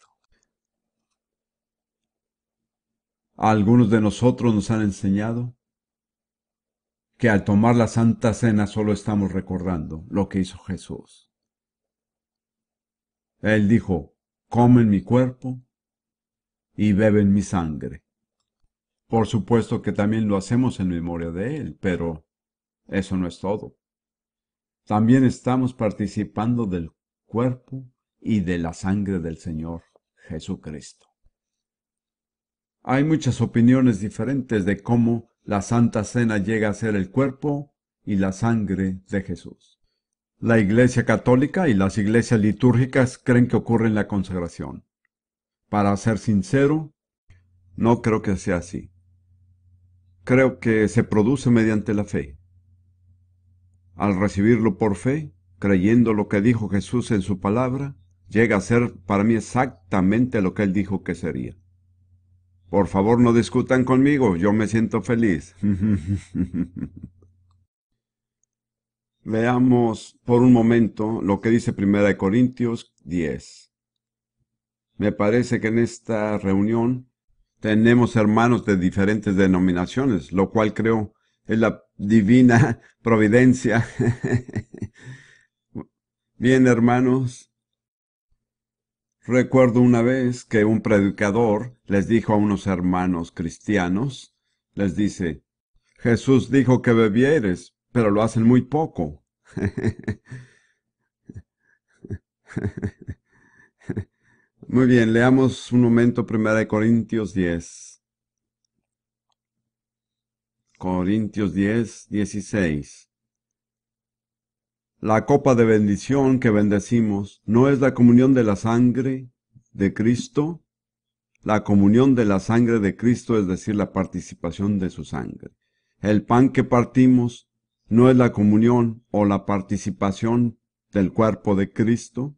Algunos de nosotros nos han enseñado que al tomar la Santa Cena solo estamos recordando lo que hizo Jesús. Él dijo, comen mi cuerpo y beben mi sangre. Por supuesto que también lo hacemos en memoria de Él, pero eso no es todo. También estamos participando del cuerpo y de la sangre del Señor Jesucristo. Hay muchas opiniones diferentes de cómo la Santa Cena llega a ser el cuerpo y la sangre de Jesús. La Iglesia Católica y las iglesias litúrgicas creen que ocurre en la consagración. Para ser sincero, no creo que sea así. Creo que se produce mediante la fe. Al recibirlo por fe, creyendo lo que dijo Jesús en su palabra, llega a ser para mí exactamente lo que él dijo que sería. Por favor no discutan conmigo, yo me siento feliz. Veamos por un momento lo que dice Primera de Corintios 10. Me parece que en esta reunión tenemos hermanos de diferentes denominaciones, lo cual creo es la divina providencia. Bien, hermanos, Recuerdo una vez que un predicador les dijo a unos hermanos cristianos, les dice, Jesús dijo que bebieres, pero lo hacen muy poco. Muy bien, leamos un momento de Corintios 10. Corintios 10, 16. La copa de bendición que bendecimos no es la comunión de la sangre de Cristo. La comunión de la sangre de Cristo es decir, la participación de su sangre. El pan que partimos no es la comunión o la participación del cuerpo de Cristo.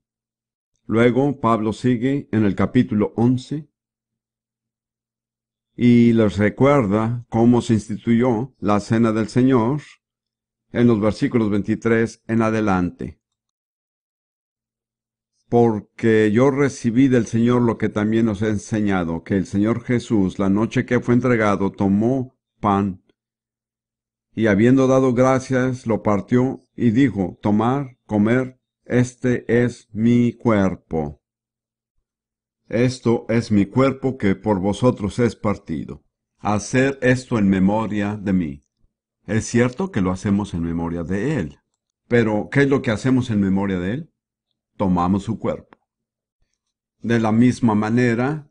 Luego Pablo sigue en el capítulo 11 y les recuerda cómo se instituyó la cena del Señor en los versículos 23 en adelante. Porque yo recibí del Señor lo que también os he enseñado, que el Señor Jesús, la noche que fue entregado, tomó pan, y habiendo dado gracias, lo partió y dijo, tomar, comer, este es mi cuerpo. Esto es mi cuerpo que por vosotros es partido. Hacer esto en memoria de mí. Es cierto que lo hacemos en memoria de Él. Pero, ¿qué es lo que hacemos en memoria de Él? Tomamos su cuerpo. De la misma manera,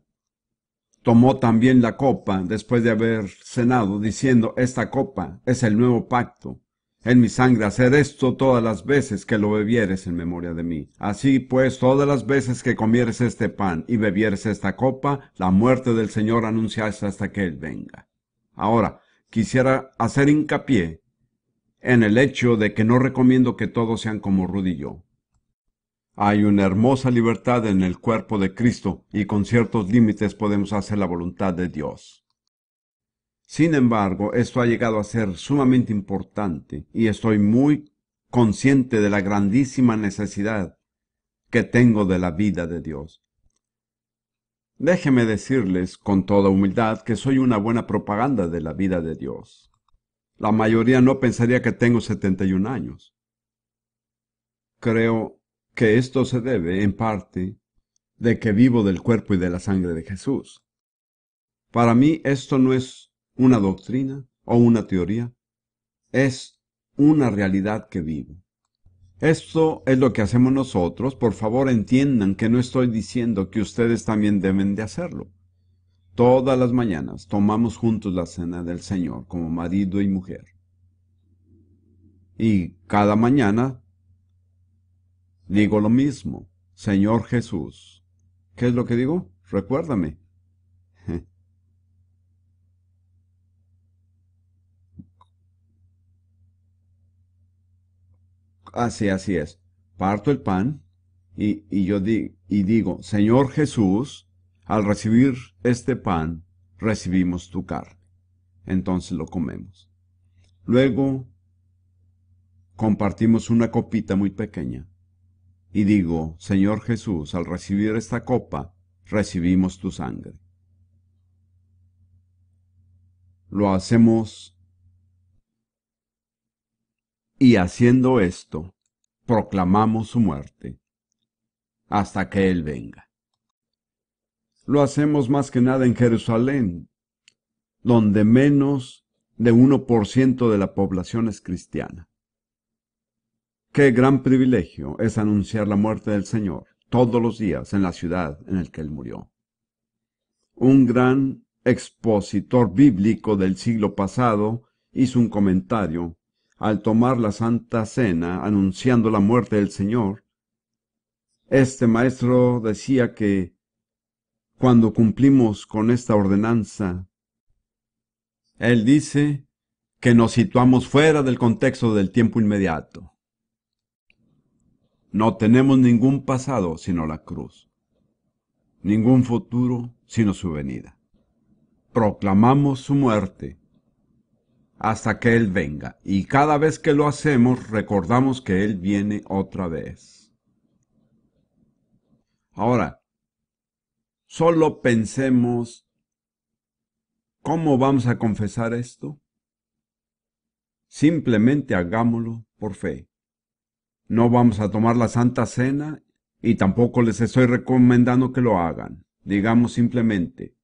tomó también la copa después de haber cenado, diciendo, esta copa es el nuevo pacto. En mi sangre, hacer esto todas las veces que lo bebieres en memoria de mí. Así pues, todas las veces que comieres este pan y bebieres esta copa, la muerte del Señor anunciaste hasta que Él venga. Ahora, quisiera hacer hincapié en el hecho de que no recomiendo que todos sean como Rudy y yo. Hay una hermosa libertad en el cuerpo de Cristo y con ciertos límites podemos hacer la voluntad de Dios. Sin embargo, esto ha llegado a ser sumamente importante y estoy muy consciente de la grandísima necesidad que tengo de la vida de Dios. Déjeme decirles con toda humildad que soy una buena propaganda de la vida de Dios. La mayoría no pensaría que tengo 71 años. Creo que esto se debe, en parte, de que vivo del cuerpo y de la sangre de Jesús. Para mí esto no es una doctrina o una teoría, es una realidad que vivo. Esto es lo que hacemos nosotros. Por favor, entiendan que no estoy diciendo que ustedes también deben de hacerlo. Todas las mañanas tomamos juntos la cena del Señor como marido y mujer. Y cada mañana digo lo mismo. Señor Jesús. ¿Qué es lo que digo? Recuérdame, Así, ah, así es. Parto el pan y, y yo y digo, Señor Jesús, al recibir este pan, recibimos tu carne. Entonces lo comemos. Luego compartimos una copita muy pequeña. Y digo, Señor Jesús, al recibir esta copa, recibimos tu sangre. Lo hacemos y haciendo esto, proclamamos su muerte, hasta que Él venga. Lo hacemos más que nada en Jerusalén, donde menos de 1% de la población es cristiana. Qué gran privilegio es anunciar la muerte del Señor todos los días en la ciudad en la que Él murió. Un gran expositor bíblico del siglo pasado hizo un comentario al tomar la Santa Cena anunciando la muerte del Señor, este maestro decía que cuando cumplimos con esta ordenanza, él dice que nos situamos fuera del contexto del tiempo inmediato. No tenemos ningún pasado sino la cruz, ningún futuro sino su venida. Proclamamos su muerte hasta que Él venga. Y cada vez que lo hacemos, recordamos que Él viene otra vez. Ahora, solo pensemos, ¿cómo vamos a confesar esto? Simplemente hagámoslo por fe. No vamos a tomar la Santa Cena y tampoco les estoy recomendando que lo hagan. Digamos simplemente,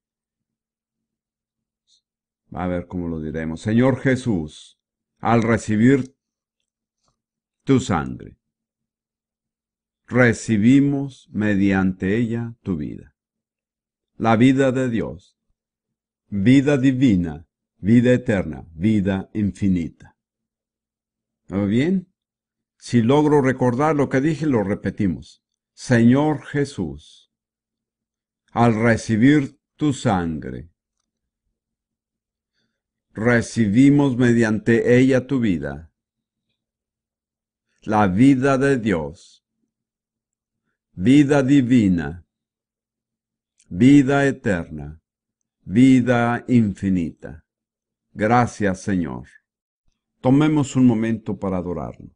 a ver cómo lo diremos, Señor Jesús, al recibir tu sangre, recibimos mediante ella tu vida, la vida de Dios, vida divina, vida eterna, vida infinita. ¿Muy bien? Si logro recordar lo que dije, lo repetimos. Señor Jesús, al recibir tu sangre, recibimos mediante ella tu vida, la vida de Dios, vida divina, vida eterna, vida infinita. Gracias Señor. Tomemos un momento para adorarlo.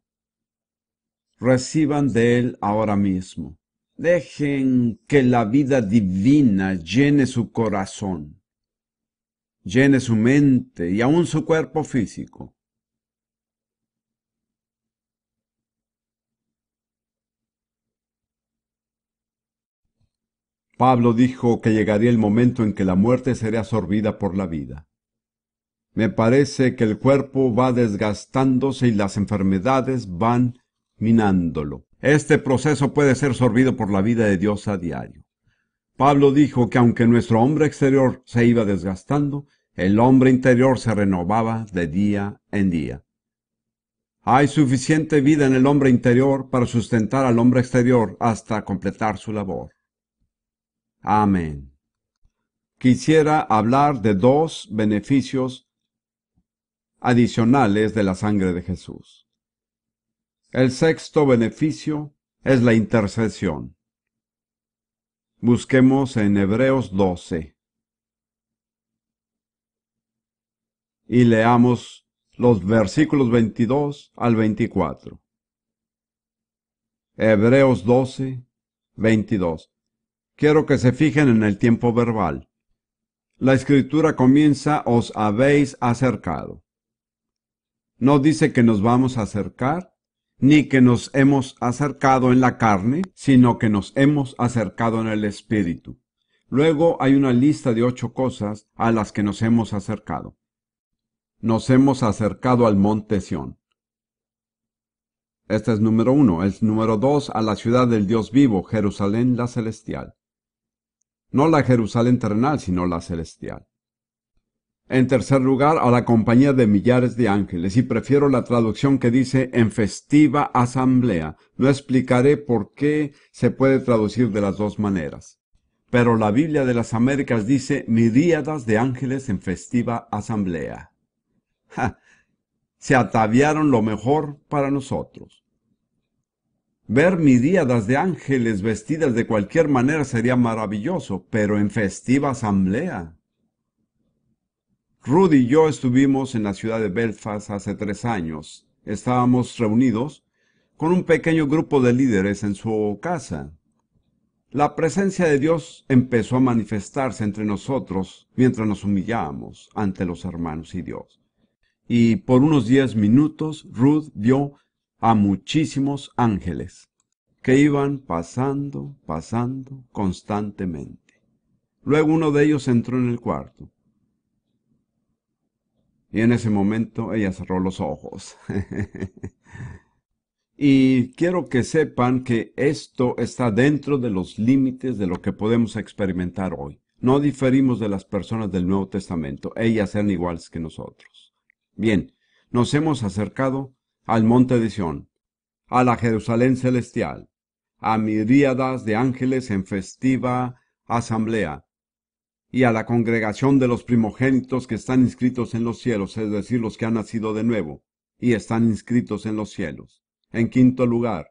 Reciban de Él ahora mismo. Dejen que la vida divina llene su corazón llene su mente y aún su cuerpo físico. Pablo dijo que llegaría el momento en que la muerte sería sorbida por la vida. Me parece que el cuerpo va desgastándose y las enfermedades van minándolo. Este proceso puede ser sorbido por la vida de Dios a diario. Pablo dijo que aunque nuestro hombre exterior se iba desgastando, el hombre interior se renovaba de día en día. Hay suficiente vida en el hombre interior para sustentar al hombre exterior hasta completar su labor. Amén. Quisiera hablar de dos beneficios adicionales de la sangre de Jesús. El sexto beneficio es la intercesión. Busquemos en Hebreos 12. y leamos los versículos 22 al 24. Hebreos 12, 22. Quiero que se fijen en el tiempo verbal. La escritura comienza os habéis acercado. No dice que nos vamos a acercar, ni que nos hemos acercado en la carne, sino que nos hemos acercado en el espíritu. Luego hay una lista de ocho cosas a las que nos hemos acercado nos hemos acercado al monte Sión. Este es número uno. El número dos, a la ciudad del Dios vivo, Jerusalén la celestial. No la Jerusalén terrenal, sino la celestial. En tercer lugar, a la compañía de millares de ángeles, y prefiero la traducción que dice en festiva asamblea. No explicaré por qué se puede traducir de las dos maneras. Pero la Biblia de las Américas dice miríadas de ángeles en festiva asamblea se ataviaron lo mejor para nosotros. Ver miríadas de ángeles vestidas de cualquier manera sería maravilloso, pero en festiva asamblea. Rudy y yo estuvimos en la ciudad de Belfast hace tres años. Estábamos reunidos con un pequeño grupo de líderes en su casa. La presencia de Dios empezó a manifestarse entre nosotros mientras nos humillábamos ante los hermanos y Dios y por unos diez minutos Ruth vio a muchísimos ángeles que iban pasando, pasando constantemente. Luego uno de ellos entró en el cuarto. Y en ese momento ella cerró los ojos. y quiero que sepan que esto está dentro de los límites de lo que podemos experimentar hoy. No diferimos de las personas del Nuevo Testamento. Ellas eran iguales que nosotros. Bien, nos hemos acercado al monte de Sión, a la Jerusalén celestial, a miríadas de ángeles en festiva asamblea, y a la congregación de los primogénitos que están inscritos en los cielos, es decir, los que han nacido de nuevo y están inscritos en los cielos. En quinto lugar,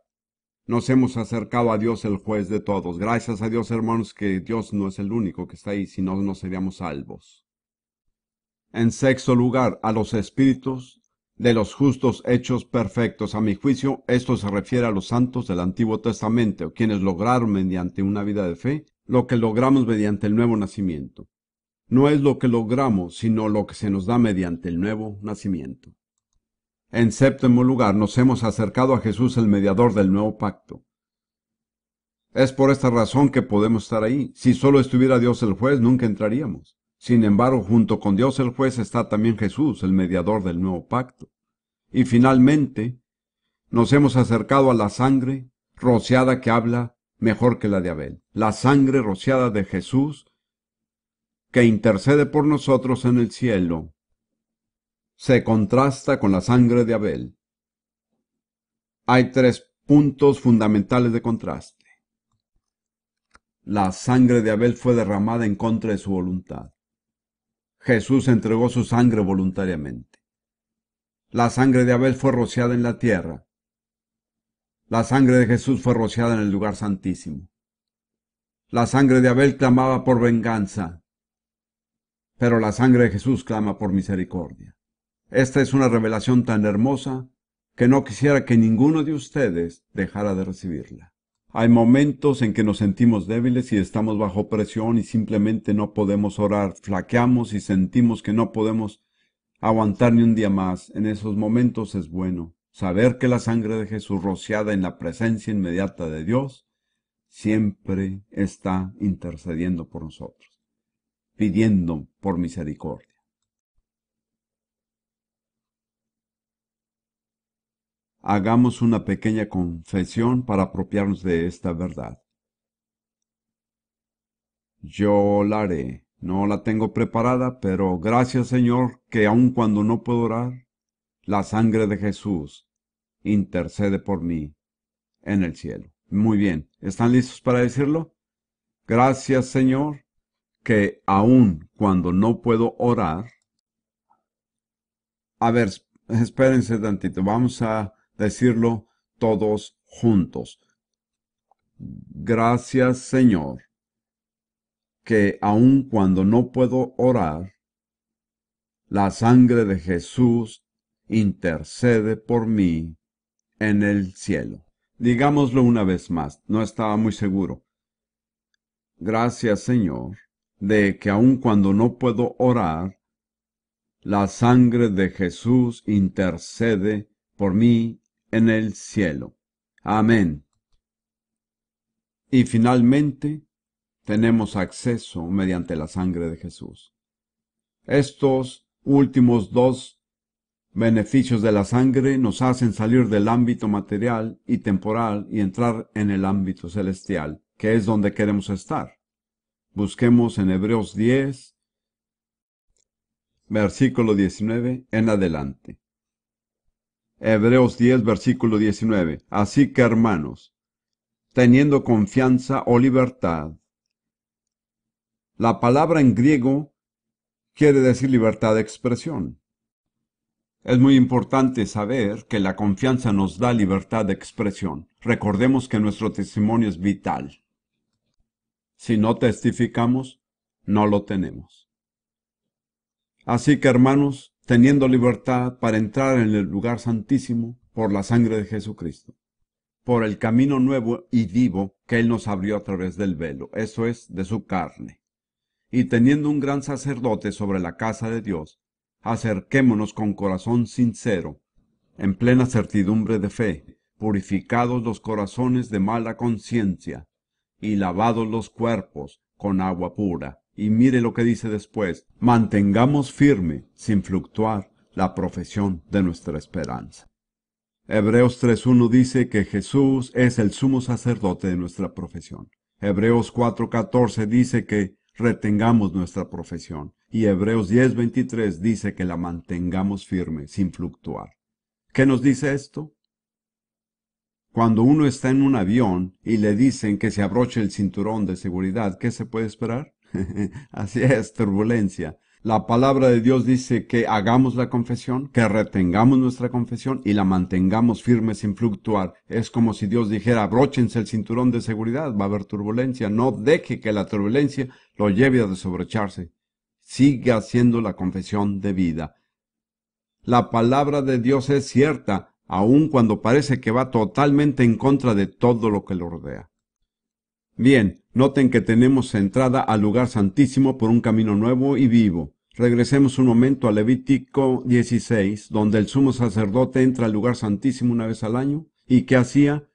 nos hemos acercado a Dios el juez de todos. Gracias a Dios, hermanos, que Dios no es el único que está ahí, si no, no seríamos salvos. En sexto lugar, a los espíritus de los justos hechos perfectos. A mi juicio, esto se refiere a los santos del Antiguo Testamento, quienes lograron mediante una vida de fe lo que logramos mediante el nuevo nacimiento. No es lo que logramos, sino lo que se nos da mediante el nuevo nacimiento. En séptimo lugar, nos hemos acercado a Jesús, el mediador del nuevo pacto. Es por esta razón que podemos estar ahí. Si solo estuviera Dios el juez, nunca entraríamos. Sin embargo, junto con Dios el juez está también Jesús, el mediador del nuevo pacto. Y finalmente, nos hemos acercado a la sangre rociada que habla mejor que la de Abel, la sangre rociada de Jesús que intercede por nosotros en el cielo. Se contrasta con la sangre de Abel. Hay tres puntos fundamentales de contraste. La sangre de Abel fue derramada en contra de su voluntad. Jesús entregó su sangre voluntariamente. La sangre de Abel fue rociada en la tierra. La sangre de Jesús fue rociada en el lugar santísimo. La sangre de Abel clamaba por venganza, pero la sangre de Jesús clama por misericordia. Esta es una revelación tan hermosa que no quisiera que ninguno de ustedes dejara de recibirla. Hay momentos en que nos sentimos débiles y estamos bajo presión y simplemente no podemos orar, flaqueamos y sentimos que no podemos aguantar ni un día más. En esos momentos es bueno saber que la sangre de Jesús rociada en la presencia inmediata de Dios siempre está intercediendo por nosotros, pidiendo por misericordia. hagamos una pequeña confesión para apropiarnos de esta verdad. Yo la haré. No la tengo preparada, pero gracias Señor que aun cuando no puedo orar, la sangre de Jesús intercede por mí en el cielo. Muy bien, ¿están listos para decirlo? Gracias Señor que aun cuando no puedo orar, a ver, espérense tantito, vamos a decirlo todos juntos. Gracias Señor, que aun cuando no puedo orar, la sangre de Jesús intercede por mí en el cielo. Digámoslo una vez más, no estaba muy seguro. Gracias Señor, de que aun cuando no puedo orar, la sangre de Jesús intercede por mí en el cielo. Amén. Y finalmente, tenemos acceso mediante la sangre de Jesús. Estos últimos dos beneficios de la sangre nos hacen salir del ámbito material y temporal y entrar en el ámbito celestial, que es donde queremos estar. Busquemos en Hebreos 10, versículo 19 en adelante. Hebreos 10, versículo 19. Así que hermanos, teniendo confianza o libertad. La palabra en griego quiere decir libertad de expresión. Es muy importante saber que la confianza nos da libertad de expresión. Recordemos que nuestro testimonio es vital. Si no testificamos, no lo tenemos. Así que hermanos, teniendo libertad para entrar en el lugar santísimo por la sangre de Jesucristo, por el camino nuevo y vivo que Él nos abrió a través del velo, eso es, de su carne. Y teniendo un gran sacerdote sobre la casa de Dios, acerquémonos con corazón sincero, en plena certidumbre de fe, purificados los corazones de mala conciencia, y lavados los cuerpos con agua pura. Y mire lo que dice después, mantengamos firme, sin fluctuar, la profesión de nuestra esperanza. Hebreos 3.1 dice que Jesús es el sumo sacerdote de nuestra profesión. Hebreos 4.14 dice que retengamos nuestra profesión. Y Hebreos 10.23 dice que la mantengamos firme, sin fluctuar. ¿Qué nos dice esto? Cuando uno está en un avión y le dicen que se abroche el cinturón de seguridad, ¿qué se puede esperar? Así es, turbulencia. La palabra de Dios dice que hagamos la confesión, que retengamos nuestra confesión y la mantengamos firme sin fluctuar. Es como si Dios dijera, abróchense el cinturón de seguridad, va a haber turbulencia. No deje que la turbulencia lo lleve a desobrocharse. sigue haciendo la confesión de vida. La palabra de Dios es cierta, aun cuando parece que va totalmente en contra de todo lo que lo rodea. Bien, Noten que tenemos entrada al lugar santísimo por un camino nuevo y vivo. Regresemos un momento a Levítico 16, donde el sumo sacerdote entra al lugar santísimo una vez al año. ¿Y qué hacía?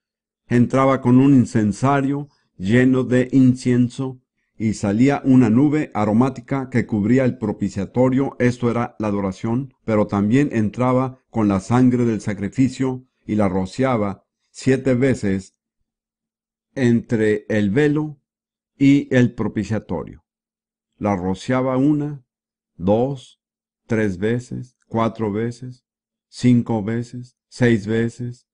Entraba con un incensario lleno de incienso y salía una nube aromática que cubría el propiciatorio, esto era la adoración, pero también entraba con la sangre del sacrificio y la rociaba siete veces entre el velo y el propiciatorio. La rociaba una, dos, tres veces, cuatro veces, cinco veces, seis veces,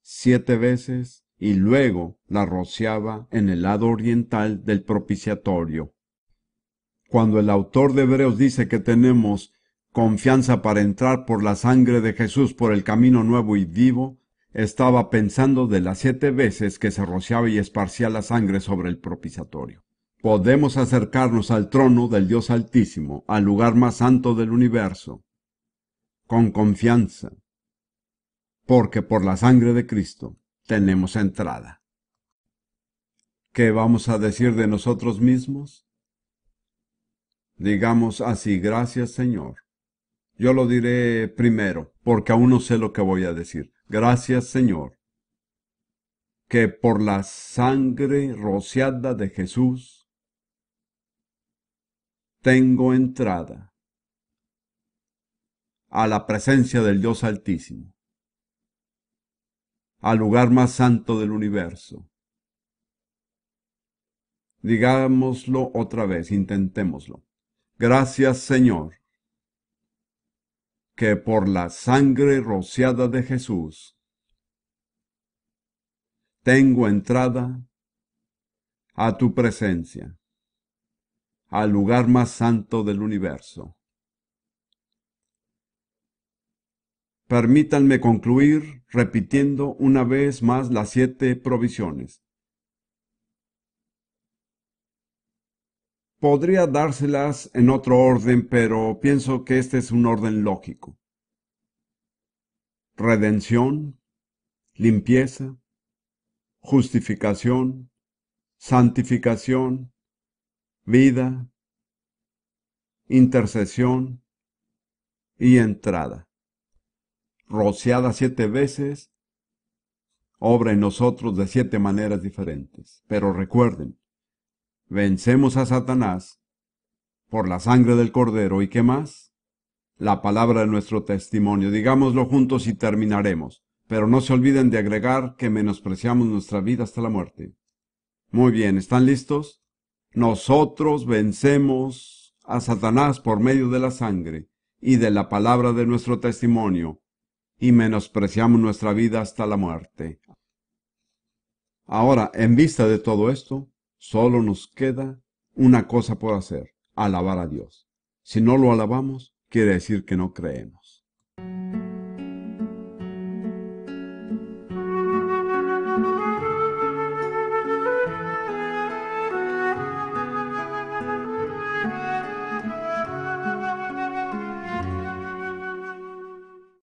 siete veces, y luego la rociaba en el lado oriental del propiciatorio. Cuando el autor de Hebreos dice que tenemos confianza para entrar por la sangre de Jesús por el camino nuevo y vivo, estaba pensando de las siete veces que se rociaba y esparcía la sangre sobre el propiciatorio. Podemos acercarnos al trono del Dios Altísimo, al lugar más santo del universo, con confianza, porque por la sangre de Cristo tenemos entrada. ¿Qué vamos a decir de nosotros mismos? Digamos así, gracias Señor. Yo lo diré primero, porque aún no sé lo que voy a decir. Gracias Señor, que por la sangre rociada de Jesús tengo entrada a la presencia del Dios Altísimo, al lugar más santo del universo. Digámoslo otra vez, intentémoslo. Gracias Señor, que por la sangre rociada de Jesús tengo entrada a tu presencia, al lugar más santo del universo. Permítanme concluir repitiendo una vez más las siete provisiones. Podría dárselas en otro orden, pero pienso que este es un orden lógico. Redención, limpieza, justificación, santificación, vida, intercesión y entrada. Rociada siete veces, obra en nosotros de siete maneras diferentes. Pero recuerden, Vencemos a Satanás por la sangre del Cordero y qué más? La palabra de nuestro testimonio. Digámoslo juntos y terminaremos. Pero no se olviden de agregar que menospreciamos nuestra vida hasta la muerte. Muy bien, ¿están listos? Nosotros vencemos a Satanás por medio de la sangre y de la palabra de nuestro testimonio, y menospreciamos nuestra vida hasta la muerte. Ahora, en vista de todo esto, Solo nos queda una cosa por hacer, alabar a Dios. Si no lo alabamos, quiere decir que no creemos.